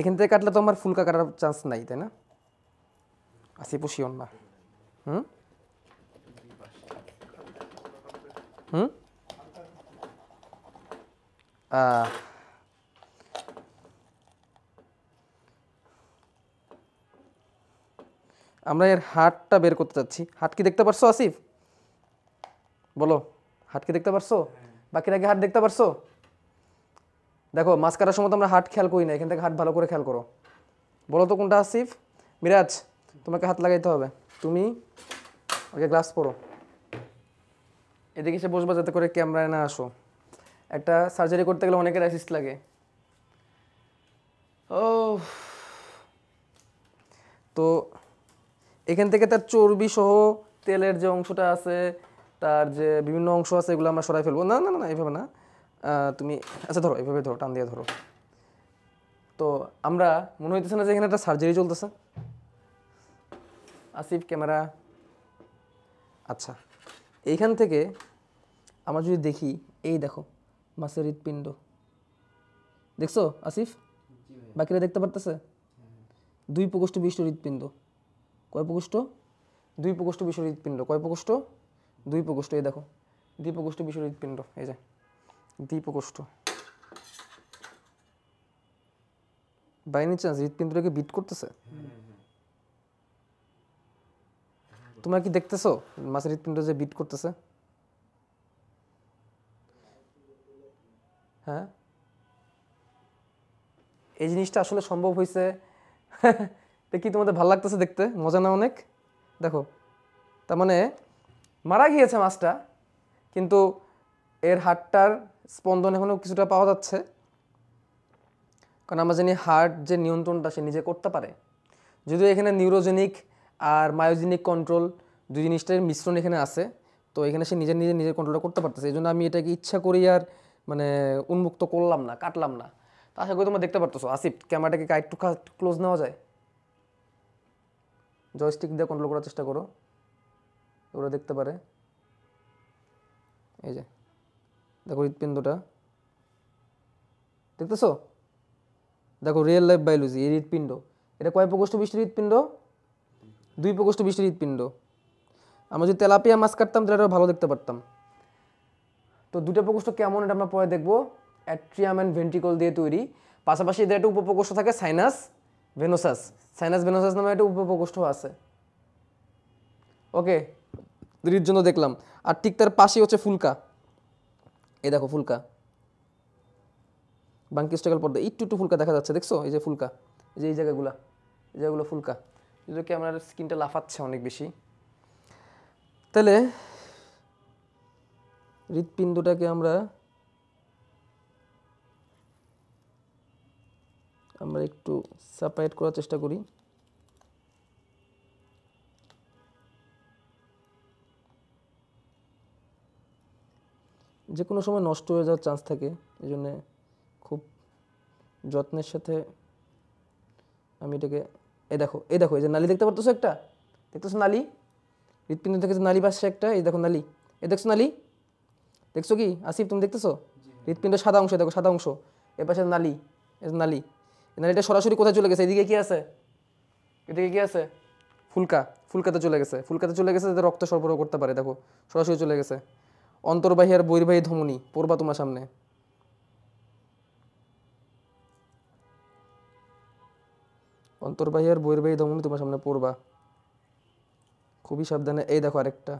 এখান থেকে কাটলে তো আমার ফুলকা কাটার চান্স নাই তাই না আসিফ শিওন না হুম হুম আমরা এর হাটটা বের করতে চাচ্ছি হাট কি দেখতে পারছো আসিফ বলো হাট কি দেখতে পারছো বাকির আগে হাট দেখতে পারছো দেখো মাছ কাটার সময় তো আমরা হাট খেয়াল করি না এখান থেকে হাট ভালো করে খেয়াল করো বলো তো কোনটা আসিফ মিরাজ তোমাকে হাত লাগাইতে হবে তুমি ওকে গ্লাস পরো এদিকে এসে বসবা যাতে করে ক্যামেরায় না আসো একটা সার্জারি করতে গেলে অনেকের অ্যাসিস্ট লাগে ও তো এখান থেকে তার চর্বি সহ তেলের যে অংশটা আছে তার যে বিভিন্ন অংশ আছে এগুলো আমরা সরাই ফেলবো না না না এইভাবে না তুমি আচ্ছা ধরো এইভাবে ধরো টান দিয়ে ধরো তো আমরা মনে হইতেছে না যে এখানে একটা সার্জারি চলতেছে আসিফ ক্যামেরা আচ্ছা এইখান থেকে আমরা যদি দেখি এই দেখো মাছের হৃৎপিণ্ড দেখছো আসিফ বাকিরা দেখতে পারতেছে হ্যাঁ। দুই প্রকোষ্ঠ বিষ্ট হৃৎপিণ্ড কয় প্রকোষ্ঠ দুই প্রকোষ্ঠ বিশ্বহৃৎপিণ্ড কয় প্রকোষ্ঠ দুই প্রকোষ্ঠ এই দেখো দ্বি প্রকোষ্ঠ বিশ্বহৃৎপিণ্ড এই যে দ্বি প্রকোষ্ঠ বাই এনি চান্স হৃৎপিণ্ডটাকে বিট করতেছে তোমরা কি দেখতেছো মাছের হৃৎপিণ্ড যে বিট করতেছে হ্যাঁ এই জিনিসটা আসলে সম্ভব হয়েছে তো কি তোমাদের ভালো লাগতেছে দেখতে মজা না অনেক দেখো তার মানে মারা গিয়েছে মাছটা কিন্তু এর হাটটার স্পন্দন এখনও কিছুটা পাওয়া যাচ্ছে কারণ আমরা জানি হার্ট যে নিয়ন্ত্রণটা সে নিজে করতে পারে যদিও এখানে নিউরোজেনিক আর মায়োজেনিক কন্ট্রোল দুই জিনিসটার মিশ্রণ এখানে আছে তো এখানে সে নিজে নিজে নিজের কন্ট্রোলটা করতে পারতেছে এই জন্য আমি এটাকে ইচ্ছা করি আর মানে উন্মুক্ত করলাম না কাটলাম না তা আশা করি তোমরা দেখতে পারতো আসিফ ক্যামেরাটাকে একটু ক্লোজ নেওয়া যায় জয়স্টিক দিয়ে কন্ট্রোল করার চেষ্টা করো ওরা দেখতে পারে এই যে দেখো হৃৎপিণ্ডটা দেখতেছো দেখো রিয়েল লাইফ বায়োলজি এই হৃৎপিণ্ড এটা কয় প্রকোষ্ঠ বিষ্টির হৃৎপিণ্ড দুই প্রকোষ্ঠ বিষ্টির হৃৎপিণ্ড আমরা যদি তেলাপিয়া মাছ কাটতাম তাহলে এটা ভালো দেখতে পারতাম তো দুটো প্রকোষ্ঠ কেমন এটা আমরা পরে দেখবো অ্যাট্রিয়াম অ্যান্ড ভেন্ট্রিকল দিয়ে তৈরি পাশাপাশি এদের একটা উপপ্রকোষ্ঠ থাকে সাইনাস ভেনোসাস সাইনাস ভেনোসাস নামে একটা উপপ্রকোষ্ঠ আছে ওকে রির জন্য দেখলাম আর ঠিক তার পাশেই হচ্ছে ফুলকা এই দেখো ফুলকা বাঙ্কিস্টকাল পর্দা একটু একটু ফুলকা দেখা যাচ্ছে দেখছো এই যে ফুলকা এই যে এই জায়গাগুলা এই জায়গাগুলো ফুলকা যদি কি আমার স্কিনটা লাফাচ্ছে অনেক বেশি তাহলে হৃৎপিণ্ডটাকে আমরা আমরা একটু সাপারেট করার চেষ্টা করি যে কোনো সময় নষ্ট হয়ে যাওয়ার চান্স থাকে এই জন্যে খুব যত্নের সাথে আমি এটাকে এ দেখো এই দেখো এই যে নালি দেখতে পারতেছো একটা দেখতেছো নালি হৃৎপিণ্ড থেকে যে নালি বাসছে একটা এই দেখো নালি এ দেখছো নালি দেখছো কি আসিফ তুমি দেখতেছো হৃৎপিণ্ড সাদা অংশ দেখো সাদা অংশ এ পাশে নালি নালি না এটা সরাসরি কোথায় চলে গেছে এদিকে কি আছে এদিকে কি আছে ফুলকা ফুলকাতে চলে গেছে ফুলকাতে চলে গেছে যাতে রক্ত সরবরাহ করতে পারে দেখো সরাসরি চলে গেছে অন্তর্বাহী আর বহির্বাহী ধমনী পড়বা তোমার সামনে অন্তর্বাহী আর বহির্বাহী ধমনী তোমার সামনে পড়বা খুবই সাবধানে এই দেখো আরেকটা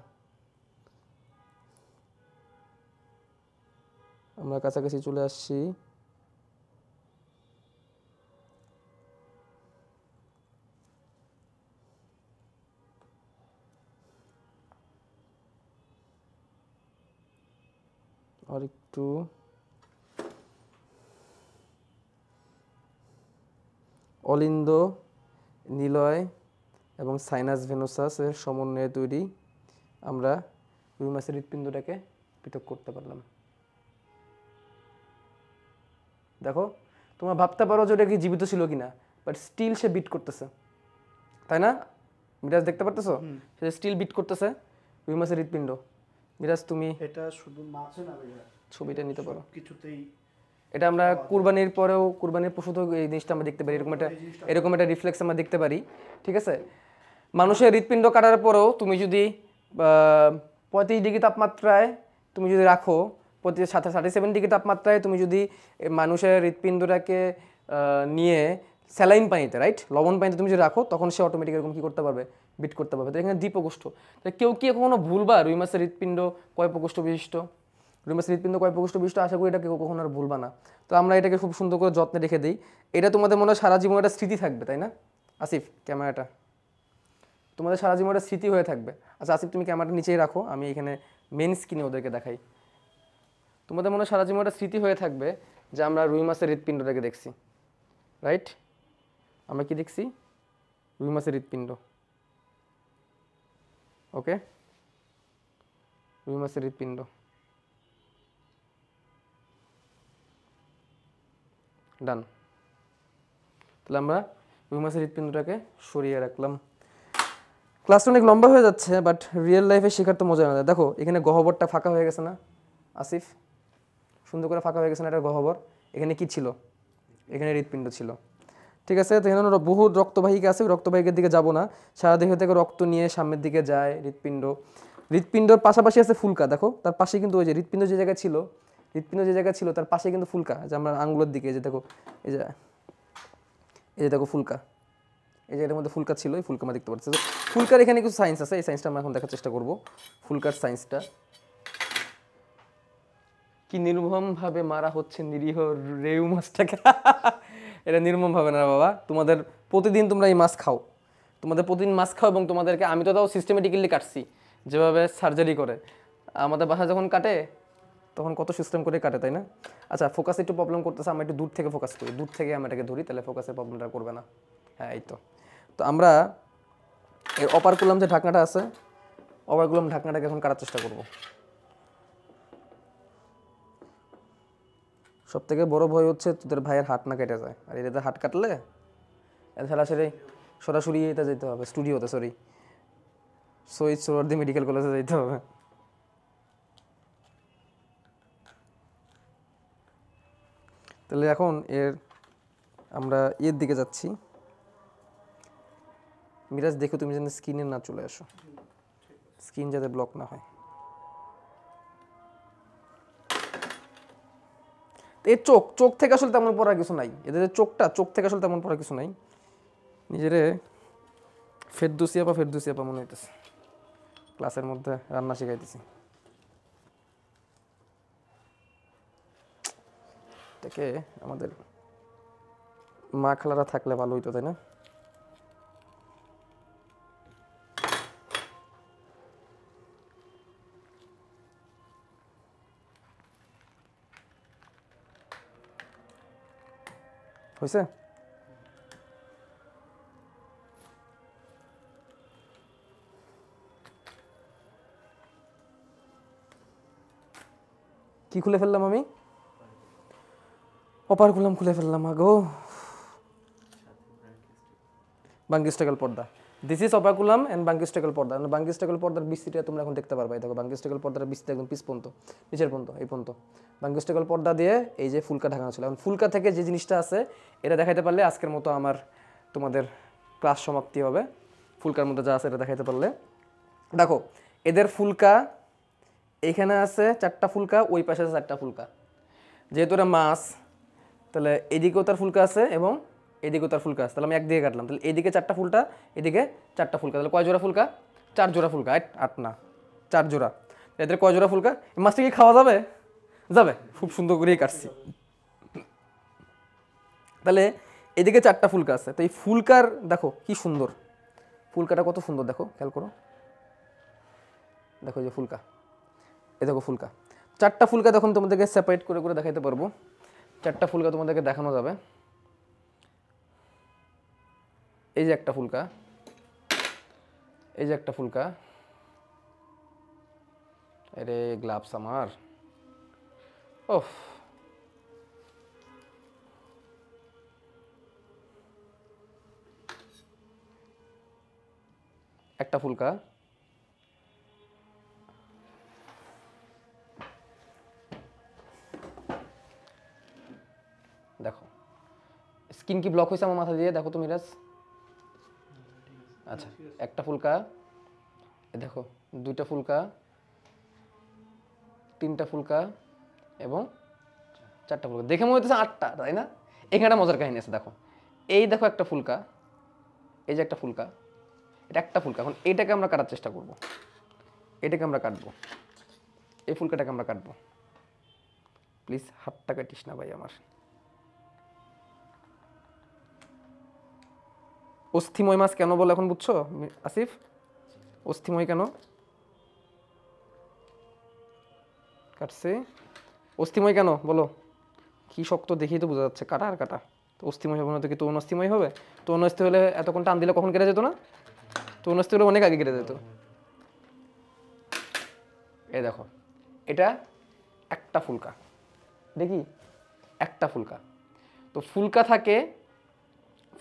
আমরা কাছাকাছি চলে আসছি আর একটু অলিন্দ নিলয় এবং সাইনাস ভেনোসাসের সমন্বয়ে তৈরি আমরা রুই মাছের হৃৎপিণ্ডটাকে পৃথক করতে পারলাম দেখো তোমরা ভাবতে পারো যে ওটা কি জীবিত ছিল কিনা বাট স্টিল সে বিট করতেছে তাই না মিরাজ দেখতে পারতেছো সে স্টিল বিট করতেছে রুই মাছের হৃৎপিণ্ড মিরাজ তুমি এটা শুধু মাছে না ভাইয়া ছবিটা নিতে পারো কিছুতেই এটা আমরা কুরবানির পরেও কুরবানির পশু তো এই জিনিসটা আমরা দেখতে পারি এরকম একটা এরকম একটা রিফ্লেক্স আমরা দেখতে পারি ঠিক আছে মানুষের হৃৎপিণ্ড কাটার পরেও তুমি যদি পঁয়ত্রিশ ডিগ্রি তাপমাত্রায় তুমি যদি রাখো প্রতি থার্টি সেভেন ডিগ্রি তাপমাত্রায় তুমি যদি মানুষের হৃৎপিণ্ডটাকে নিয়ে স্যালাইন পানিতে রাইট লবণ পানিতে তুমি যদি রাখো তখন সে অটোমেটিক এরকম কী করতে পারবে বিট করতে পারবে তো এখানে দ্বীপগোষ্ঠ তাহলে কেউ কি কখনো ভুলবা রুই মাছের হৃৎপিণ্ড কয় প্রকোষ্ঠ বিশিষ্ট রুই মাছের হৃৎপিণ্ড কয় প্রকোষ্ঠ বিশিষ্ট আশা করি এটা কেউ কখনো আর ভুলবা না তো আমরা এটাকে খুব সুন্দর করে যত্নে রেখে দিই এটা তোমাদের মনে হয় সারা জীবন একটা স্মৃতি থাকবে তাই না আসিফ ক্যামেরাটা তোমাদের সারা জীবন একটা স্মৃতি হয়ে থাকবে আচ্ছা আসিফ তুমি ক্যামেরাটা নিচেই রাখো আমি এখানে মেন স্ক্রিনে ওদেরকে দেখাই তোমাদের মনে সারা জীবন একটা স্মৃতি হয়ে থাকবে যে আমরা রুই মাছের হৃৎপিণ্ডটাকে দেখছি রাইট আমরা কি দেখছি রুই মাছের হৃৎপিণ্ড ওকে রুই মাছের হৃৎপিণ্ড ডান তাহলে আমরা রুই মাছের হৃৎপিণ্ডটাকে সরিয়ে রাখলাম ক্লাস অনেক লম্বা হয়ে যাচ্ছে বাট রিয়েল লাইফে শেখার তো মজা না দেখো এখানে গহবরটা ফাঁকা হয়ে গেছে না আসিফ সুন্দর করে ফাঁকা হয়ে গেছে না এটা গহবর এখানে কি ছিল এখানে হৃৎপিণ্ড ছিল ঠিক আছে তো বহু রক্তবাহিকা আছে রক্তবাহিকের দিকে যাব না সারা দেহ থেকে রক্ত নিয়ে সামনের দিকে যায় হৃৎপিণ্ড হৃৎপিণ্ডর পাশাপাশি আছে ফুলকা দেখো তার পাশে কিন্তু ওই যে হৃৎপিণ্ড যে জায়গায় ছিল হৃৎপিণ্ড যে জায়গায় ছিল তার পাশে কিন্তু ফুলকা যে আমরা আঙ্গুলের দিকে যে দেখো এই যে এই যে দেখো ফুলকা এই যে মধ্যে ফুলকা ছিল এই ফুলকা আমরা দেখতে পাচ্ছি ফুলকার এখানে কিছু সায়েন্স আছে এই সায়েন্সটা আমরা এখন দেখার চেষ্টা করব ফুলকার সায়েন্সটা কি নির্মমভাবে মারা হচ্ছে নিরীহ রেউ মাছটাকে এটা নির্মম হবে না বাবা তোমাদের প্রতিদিন তোমরা এই মাছ খাও তোমাদের প্রতিদিন মাছ খাও এবং তোমাদেরকে আমি তো তাও সিস্টেমেটিক্যালি কাটছি যেভাবে সার্জারি করে আমাদের বাসা যখন কাটে তখন কত সিস্টেম করে কাটে তাই না আচ্ছা ফোকাস একটু প্রবলেম করতেছে আমরা একটু দূর থেকে ফোকাস করি দূর থেকে আমরা এটাকে ধরি তাহলে ফোকাসের প্রবলেমটা করবে না হ্যাঁ এই তো তো আমরা এই অপারকুলাম যে ঢাকনাটা আছে অপারকুলাম ঢাকনাটাকে এখন কাটার চেষ্টা করবো সব থেকে বড় ভয় হচ্ছে তোদের ভাইয়ের হাত না কেটে যায় আর এটাতে হাত কাটলে সেটাই সরাসরি এটা যেতে হবে স্টুডিওতে সরি সৈয়দ সোহরদি মেডিকেল কলেজে যেতে হবে তাহলে এখন এর আমরা এর দিকে যাচ্ছি মিরাজ দেখো তুমি যেন স্কিনের না চলে আসো স্কিন যাতে ব্লক না হয় এ চোখ চোখ থেকে আসলে তেমন পড়ার কিছু নাই এদের চোখটা চোখ থেকে আসলে তেমন পড়ার কিছু নাই নিজেরে ফেরদুসিয়া বা ফেরদুসিয়া বা মনে হইতেছে ক্লাসের মধ্যে রান্না শিখাইতেছি এটাকে আমাদের মা খালারা থাকলে ভালো হইতো তাই না হয়েছে কি খুলে ফেললাম আমি অপার গুলাম খুলে ফেললাম আগো বাঙ্গিস্টাকাল পর্দা দিস ইস অপাকুলাম অ্যান্ড বাঙ্গিস্টেকল পর্দা বাঙ্গিস্টেকল পর্দার বিস্তৃতিটা তোমরা এখন দেখতে পারবে দেখো বাঙ্গিস্টেকল পর্দার বিস্তৃতি একদম পিস পর্যন্ত নিচের পর্যন্ত এই পর্যন্ত বাঙ্গিস্টেকল পর্দা দিয়ে এই যে ফুলকা ঢাকানো ছিল এখন ফুলকা থেকে যে জিনিসটা আছে এটা দেখাতে পারলে আজকের মতো আমার তোমাদের ক্লাস সমাপ্তি হবে ফুলকার মধ্যে যা আছে এটা দেখাতে পারলে দেখো এদের ফুলকা এখানে আছে চারটা ফুলকা ওই পাশে আছে চারটা ফুলকা যেহেতু এটা মাছ তাহলে এদিকেও তার ফুলকা আছে এবং এদিকেও তার ফুলকা আছে তাহলে আমি একদিকে কাটলাম তাহলে এদিকে চারটা ফুলটা এদিকে চারটা ফুলকা তাহলে কয় জোড়া ফুলকা চার জোড়া ফুলকা আট না চার জোড়া এদের কয় জোড়া ফুলকা মাছটা কি খাওয়া যাবে যাবে খুব সুন্দর করেই কাটছি তাহলে এদিকে চারটা ফুলকা আছে তো এই ফুলকার দেখো কি সুন্দর ফুলকাটা কত সুন্দর দেখো খেয়াল করো দেখো যে ফুলকা এ দেখো ফুলকা চারটা ফুলকা তখন তোমাদেরকে সেপারেট করে করে দেখাইতে পারবো চারটা ফুলকা তোমাদেরকে দেখানো যাবে इज एकटा फुलका इज एकटा फुलका अरे ग्लव्स আমার উফ একটা ফুলকা দেখো স্ক্রিন কি ব্লক হইছে আমার মাথা দিয়ে দেখো তুমি রেজ আচ্ছা একটা ফুলকা দেখো দুইটা ফুলকা তিনটা ফুলকা এবং চারটা ফুলকা দেখে মনে হচ্ছে আটটা তাই না এখানে একটা মজার কাহিনী আছে দেখো এই দেখো একটা ফুলকা এই যে একটা ফুলকা এটা একটা ফুলকা এখন এটাকে আমরা কাটার চেষ্টা করব এটাকে আমরা কাটবো এই ফুলকাটাকে আমরা কাটবো প্লিজ হাতটা কাটিস না ভাই আমার অস্থিময় মাছ কেন বলে এখন বুঝছো আসিফ অস্থিময় কেন কাটছে অস্থিময় কেন বলো কি শক্ত দেখেই তো বোঝা যাচ্ছে কাটা আর কাটা তো অস্থিময় হবে না তো কি তরুণ অস্থিময় হবে তরুণ অস্থি হলে এতক্ষণ টান দিলে কখন কেটে যেত না তরুণ অস্থি হলে অনেক আগে কেটে যেত এই দেখো এটা একটা ফুলকা দেখি একটা ফুলকা তো ফুলকা থাকে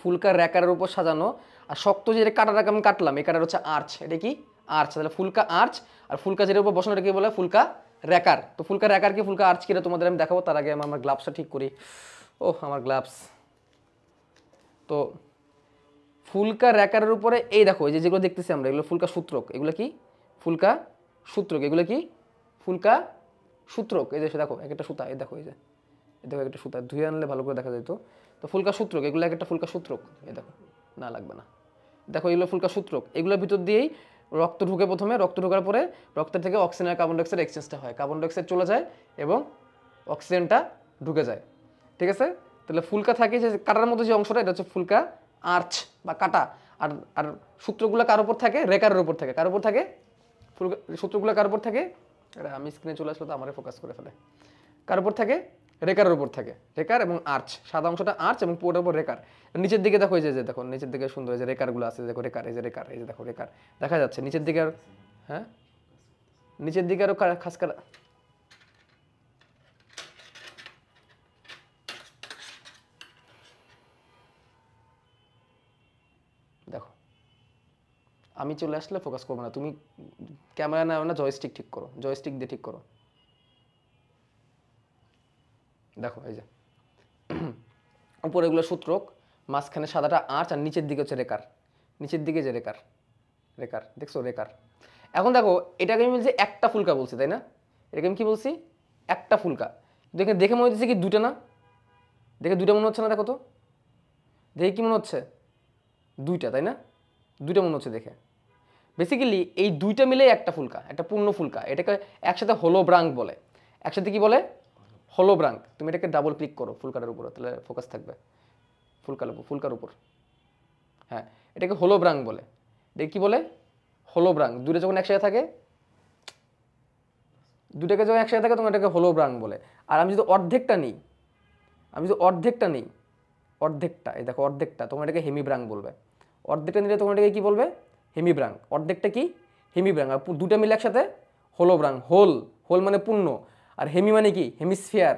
ফুলকার র্যাকারের উপর সাজানো আর শক্ত যে কাটাটাকে আমি কাটলাম এই কাটার হচ্ছে আর্চ এটা কি আর্চ তাহলে ফুলকা আর্চ আর ফুলকা যেটার উপর বসানো কি বলে ফুলকা র্যাকার তো ফুলকা র্যাকার কি ফুলকা আর্চ কিনা তোমাদের আমি দেখাবো তার আগে আমি আমার গ্লাভসটা ঠিক করি ও আমার গ্লাভস তো ফুলকা র্যাকারের উপরে এই দেখো এই যে যেগুলো দেখতেছি আমরা এগুলো ফুলকা সূত্রক এগুলো কি ফুলকা সূত্রক এগুলো কি ফুলকা সূত্রক এই যে দেখো একটা সুতা এই দেখো এই যে দেখো একটা সুতা ধুয়ে আনলে ভালো করে দেখা যেত তো ফুলকা সূত্রক এগুলো এক একটা ফুলকা সূত্রক এ দেখো না লাগবে না দেখো এগুলো ফুলকা সূত্রক এগুলোর ভিতর দিয়েই রক্ত ঢুকে প্রথমে রক্ত ঢোকার পরে রক্তের থেকে অক্সিজেন আর কার্বন ডাইঅক্সাইড এক্সচেঞ্জটা হয় কার্বন ডাইঅক্সাইড চলে যায় এবং অক্সিজেনটা ঢুকে যায় ঠিক আছে তাহলে ফুলকা থাকে যে কাটার মতো যে অংশটা এটা হচ্ছে ফুলকা আর্চ বা কাটা আর আর সূত্রগুলো কার উপর থাকে রেকারের উপর থাকে কার উপর থাকে ফুলকা সূত্রগুলো কার উপর থাকে আমি স্ক্রিনে চলে আসলো তো আমারে ফোকাস করে ফেলে কার উপর থাকে রেকারের উপর থাকে রেকার এবং আর্চ সাদা অংশটা আর্চ এবং পুরোটার উপর রেকার নিচের দিকে দেখো এই যে দেখো নিচের দিকে সুন্দর এই যে রেকারগুলো আছে দেখো রেকার এই যে রেকার এই যে দেখো রেকার দেখা যাচ্ছে নিচের দিকে আর হ্যাঁ নিচের দিকে আরও খাস কারা দেখো আমি চলে আসলে ফোকাস করবো না তুমি ক্যামেরা না না জয়স্টিক ঠিক করো জয়স্টিক দিয়ে ঠিক করো দেখো এই যে উপরে এগুলো সূত্রক মাঝখানে সাদাটা আর্চ আর নিচের দিকে হচ্ছে রেকার নিচের দিকে যে রেকার রেকার দেখছো রেকার এখন দেখো এটাকে আমি বলছি একটা ফুলকা বলছি তাই না এটাকে আমি কী বলছি একটা ফুলকা দেখে দেখে মনে হচ্ছে কি দুটা না দেখে দুটা মনে হচ্ছে না দেখো তো দেখে কী মনে হচ্ছে দুইটা তাই না দুইটা মনে হচ্ছে দেখে বেসিক্যালি এই দুইটা মিলে একটা ফুলকা একটা পূর্ণ ফুলকা এটাকে একসাথে ব্রাঙ্ক বলে একসাথে কি বলে হলো ব্রাঙ্ক তুমি এটাকে ডাবল ক্লিক করো ফুলকারের উপরে তাহলে ফোকাস থাকবে ফুলকার ফুলকার উপর হ্যাঁ এটাকে হলো ব্রাঙ্ক বলে এটা কী বলে হলো ব্রাঙ্ক দূরে যখন একসাথে থাকে দুটাকে যখন একসাথে থাকে তখন এটাকে হলো ব্রাঙ্ক বলে আর আমি যদি অর্ধেকটা নিই আমি যদি অর্ধেকটা নিই অর্ধেকটা এই দেখো অর্ধেকটা তখন এটাকে হেমি ব্রাঙ্ক বলবে অর্ধেকটা নিলে তখন এটাকে কী বলবে হেমি ব্রাঙ্ক অর্ধেকটা কি হেমি ব্রাঙ্ক আর দুটা মিলে একসাথে হলো ব্রাঙ্ক হোল হোল মানে পূর্ণ আর হেমি মানে কি হেমিসফিয়ার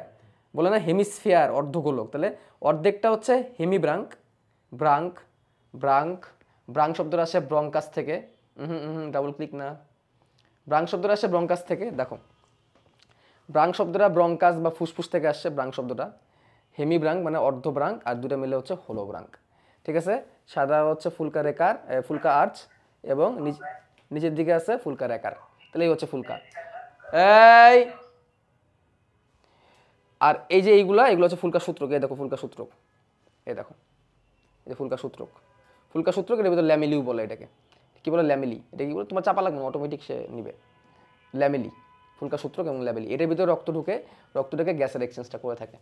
বলে না হেমিসফিয়ার অর্ধগোলক তাহলে অর্ধেকটা হচ্ছে হেমি ব্রাঙ্ক ব্রাঙ্ক ব্রাঙ্ক ব্রাঙ্ক শব্দটা আসে ব্রঙ্কাস থেকে হুম ডাবল ক্লিক না ব্রাঙ্ক শব্দটা আসে ব্রঙ্কাস থেকে দেখো ব্রাঙ্ক শব্দটা ব্রঙ্কাস বা ফুসফুস থেকে আসছে ব্রাঙ্ক শব্দটা হেমি ব্রাঙ্ক মানে অর্ধ ব্রাঙ্ক আর দুটো মিলে হচ্ছে হোলো ব্রাঙ্ক ঠিক আছে সাদা হচ্ছে ফুলকা রেকার ফুলকা আর্চ এবং নিচের দিকে আছে ফুলকা রেকার তাহলে এই হচ্ছে ফুলকা এই আর এই যে এইগুলো এগুলো হচ্ছে ফুলকা সূত্রক এই দেখো ফুলকা সূত্রক এই দেখো এই যে ফুলকা সূত্রক ফুলকা সূত্রক এর ভিতরে ল্যামিলিউ বলে এটাকে কী বলে ল্যামিলি এটা কী বলে তোমার চাপা লাগবে না অটোমেটিক সে নিবে ল্যামিলি ফুলকা সূত্রক এবং ল্যামিলি এটার ভিতরে রক্ত ঢুকে রক্তটাকে গ্যাসের এক্সচেঞ্জটা করে থাকে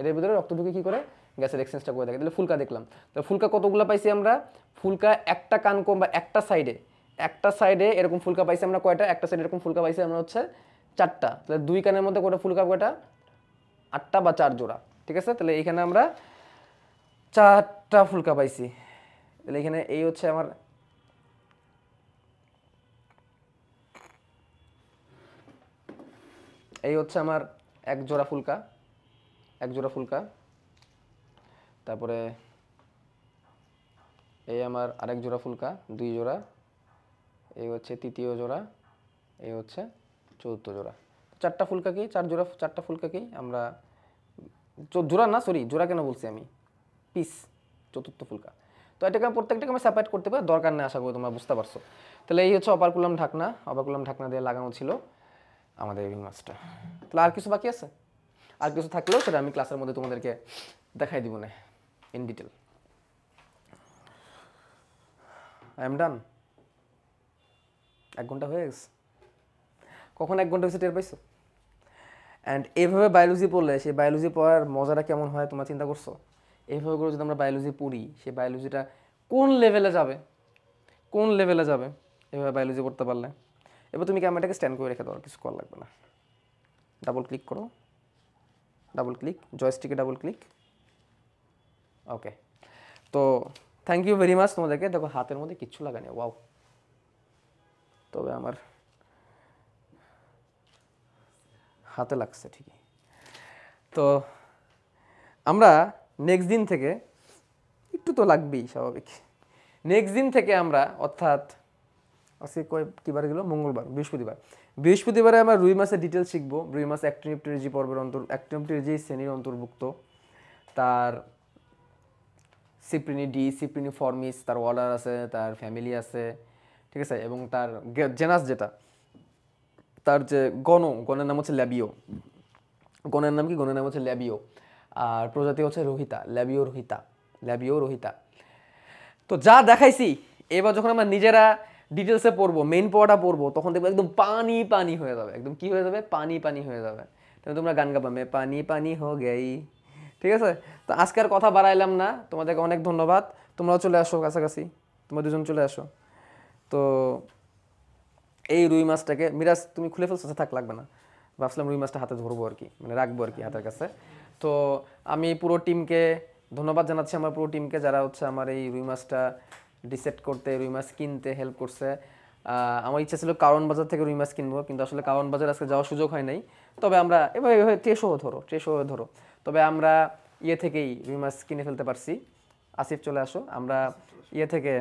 এটার ভিতরে রক্ত ঢুকে কী করে গ্যাসের এক্সচেঞ্জটা করে থাকে তাহলে ফুলকা দেখলাম তাহলে ফুলকা কতগুলো পাইছি আমরা ফুলকা একটা কানকম বা একটা সাইডে একটা সাইডে এরকম ফুলকা পাইছি আমরা কয়টা একটা সাইডে এরকম ফুলকা পাইছি আমরা হচ্ছে চারটা তাহলে দুই কানের মধ্যে কটা ফুল কাপ কটা আটটা বা চার জোড়া ঠিক আছে তাহলে এখানে আমরা চারটা ফুলকা পাইছি তাহলে এখানে এই হচ্ছে আমার এই হচ্ছে আমার এক জোড়া ফুলকা এক জোড়া ফুলকা তারপরে এই আমার আরেক জোড়া ফুলকা দুই জোড়া এই হচ্ছে তৃতীয় জোড়া এই হচ্ছে চতুর্থ জোড়া চারটা ফুলকাকেই চার জোড়া চারটা ফুলকাকে আমরা জোড়া না সরি জোড়া কেন বলছি আমি পিস চতুর্থ ফুলকা তো এটাকে আমি প্রত্যেকটাকে আমি সেপারেট করতে পারি দরকার নেই আশা করি তোমরা বুঝতে পারছো তাহলে এই হচ্ছে অপারকুলাম ঢাকনা অপারকুলাম ঢাকনা দিয়ে লাগানো ছিল আমাদের এই মাছটা তাহলে আর কিছু বাকি আছে আর কিছু থাকলেও সেটা আমি ক্লাসের মধ্যে তোমাদেরকে দেখাই দিব না in detail I am done এক ঘন্টা হয়ে গেছে কখন এক ঘন্টা বেশি টের পাইছো অ্যান্ড এইভাবে বায়োলজি পড়লে সেই বায়োলজি পড়ার মজাটা কেমন হয় তোমরা চিন্তা করছো এইভাবে করে যদি আমরা বায়োলজি পড়ি সেই বায়োলজিটা কোন লেভেলে যাবে কোন লেভেলে যাবে এভাবে বায়োলজি পড়তে পারলে এবার তুমি ক্যামেরাটাকে স্ট্যান্ড করে রেখে দাও কিছু করা লাগবে না ডাবল ক্লিক করো ডাবল ক্লিক জয়স্টিকে ডাবল ক্লিক ওকে তো থ্যাংক ইউ ভেরি মাচ তোমাদেরকে দেখো হাতের মধ্যে কিচ্ছু লাগানি ওয়াও তবে আমার হাতে লাগছে ঠিকই তো আমরা নেক্সট দিন থেকে একটু তো লাগবেই স্বাভাবিক নেক্সট দিন থেকে আমরা অর্থাৎ আজকে কয় কীবার গেলো মঙ্গলবার বৃহস্পতিবার বৃহস্পতিবারে আমরা রুই মাসের ডিটেলস শিখবো রুই মাছ অ্যাক্টিনিপ্টেরিজি পর্বের অন্তর অ্যাক্টিনিপ্টেরিজি শ্রেণীর অন্তর্ভুক্ত তার সিপ্রিনি ডি সিপ্রিনি ফর্মিস তার ওয়ার্ডার আছে তার ফ্যামিলি আছে ঠিক আছে এবং তার জেনাস যেটা তার যে গণ গণের নাম হচ্ছে ল্যাবিও গণের নাম কি গণের নাম হচ্ছে ল্যাবিও আর প্রজাতি হচ্ছে রোহিতা ল্যাবিও রোহিতা ল্যাবিও রোহিতা তো যা দেখাইছি এবার যখন আমরা নিজেরা ডিটেলসে পড়বো মেইন পড়াটা পড়বো তখন দেখবো একদম পানি পানি হয়ে যাবে একদম কি হয়ে যাবে পানি পানি হয়ে যাবে তাহলে তোমরা গান গাবা মে পানি পানি হো গেই ঠিক আছে তো আজকে আর কথা বাড়াইলাম না তোমাদেরকে অনেক ধন্যবাদ তোমরাও চলে আসো কাছাকাছি তোমরা দুজন চলে আসো তো এই রুই মাছটাকে মিরাজ তুমি খুলে ফেলছো আচ্ছা, থাক লাগবে না ভাবছিলাম রুই মাছটা হাতে ধরবো আর কি মানে রাখবো আর কি হাতের কাছে তো আমি পুরো টিমকে ধন্যবাদ জানাচ্ছি আমার পুরো টিমকে যারা হচ্ছে আমার এই রুই মাছটা ডিসেট করতে রুই মাছ কিনতে হেল্প করছে আমার ইচ্ছা ছিল কারণ বাজার থেকে রুই মাছ কিনবো কিন্তু আসলে কারণ বাজার আজকে যাওয়ার সুযোগ হয় নাই তবে আমরা এভাবে এভাবে ট্রেশো ধরো ট্রেশো ধরো তবে আমরা ইয়ে থেকেই রুই মাছ কিনে ফেলতে পারছি আসিফ চলে আসো আমরা ইয়ে থেকে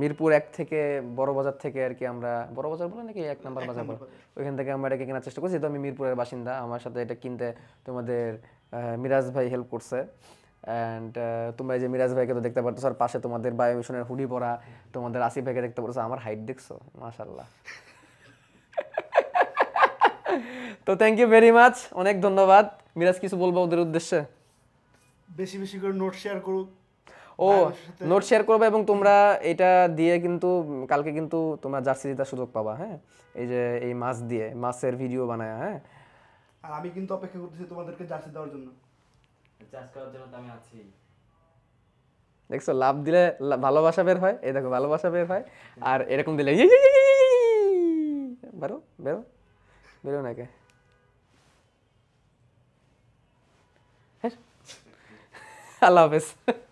মিরপুর এক থেকে বড় বাজার থেকে আর কি আমরা বড় বাজার বলে নাকি এক নাম্বার বাজার বলে ওইখান থেকে আমরা এটাকে কেনার চেষ্টা করছি তো আমি মিরপুরের বাসিন্দা আমার সাথে এটা কিনতে তোমাদের মিরাজ ভাই হেল্প করছে অ্যান্ড তোমরা যে মিরাজ ভাইকে তো দেখতে পারতো আর পাশে তোমাদের বায়োমিশনের হুডি পরা তোমাদের আসিফ ভাইকে দেখতে পারতো আমার হাইট দেখছো মাশাল্লাহ তো থ্যাংক ইউ ভেরি মাচ অনেক ধন্যবাদ মিরাজ কিছু বলবো ওদের উদ্দেশ্যে বেশি বেশি করে নোট শেয়ার করুক ও নোট শেয়ার করবে এবং তোমরা এটা দিয়ে কিন্তু কালকে কিন্তু তোমরা জার্সি জেতার সুযোগ পাবা হ্যাঁ এই যে এই মাছ দিয়ে মাছের ভিডিও বানায় হ্যাঁ আর আমি কিন্তু অপেক্ষা করতেছি তোমাদেরকে জার্সি দেওয়ার জন্য জার্সি করার জন্য আমি আছি দেখছো লাভ দিলে ভালোবাসা বের হয় এই দেখো ভালোবাসা বের হয় আর এরকম দিলে বেরো বেরো বেরো নাকি আল্লাহ হাফেজ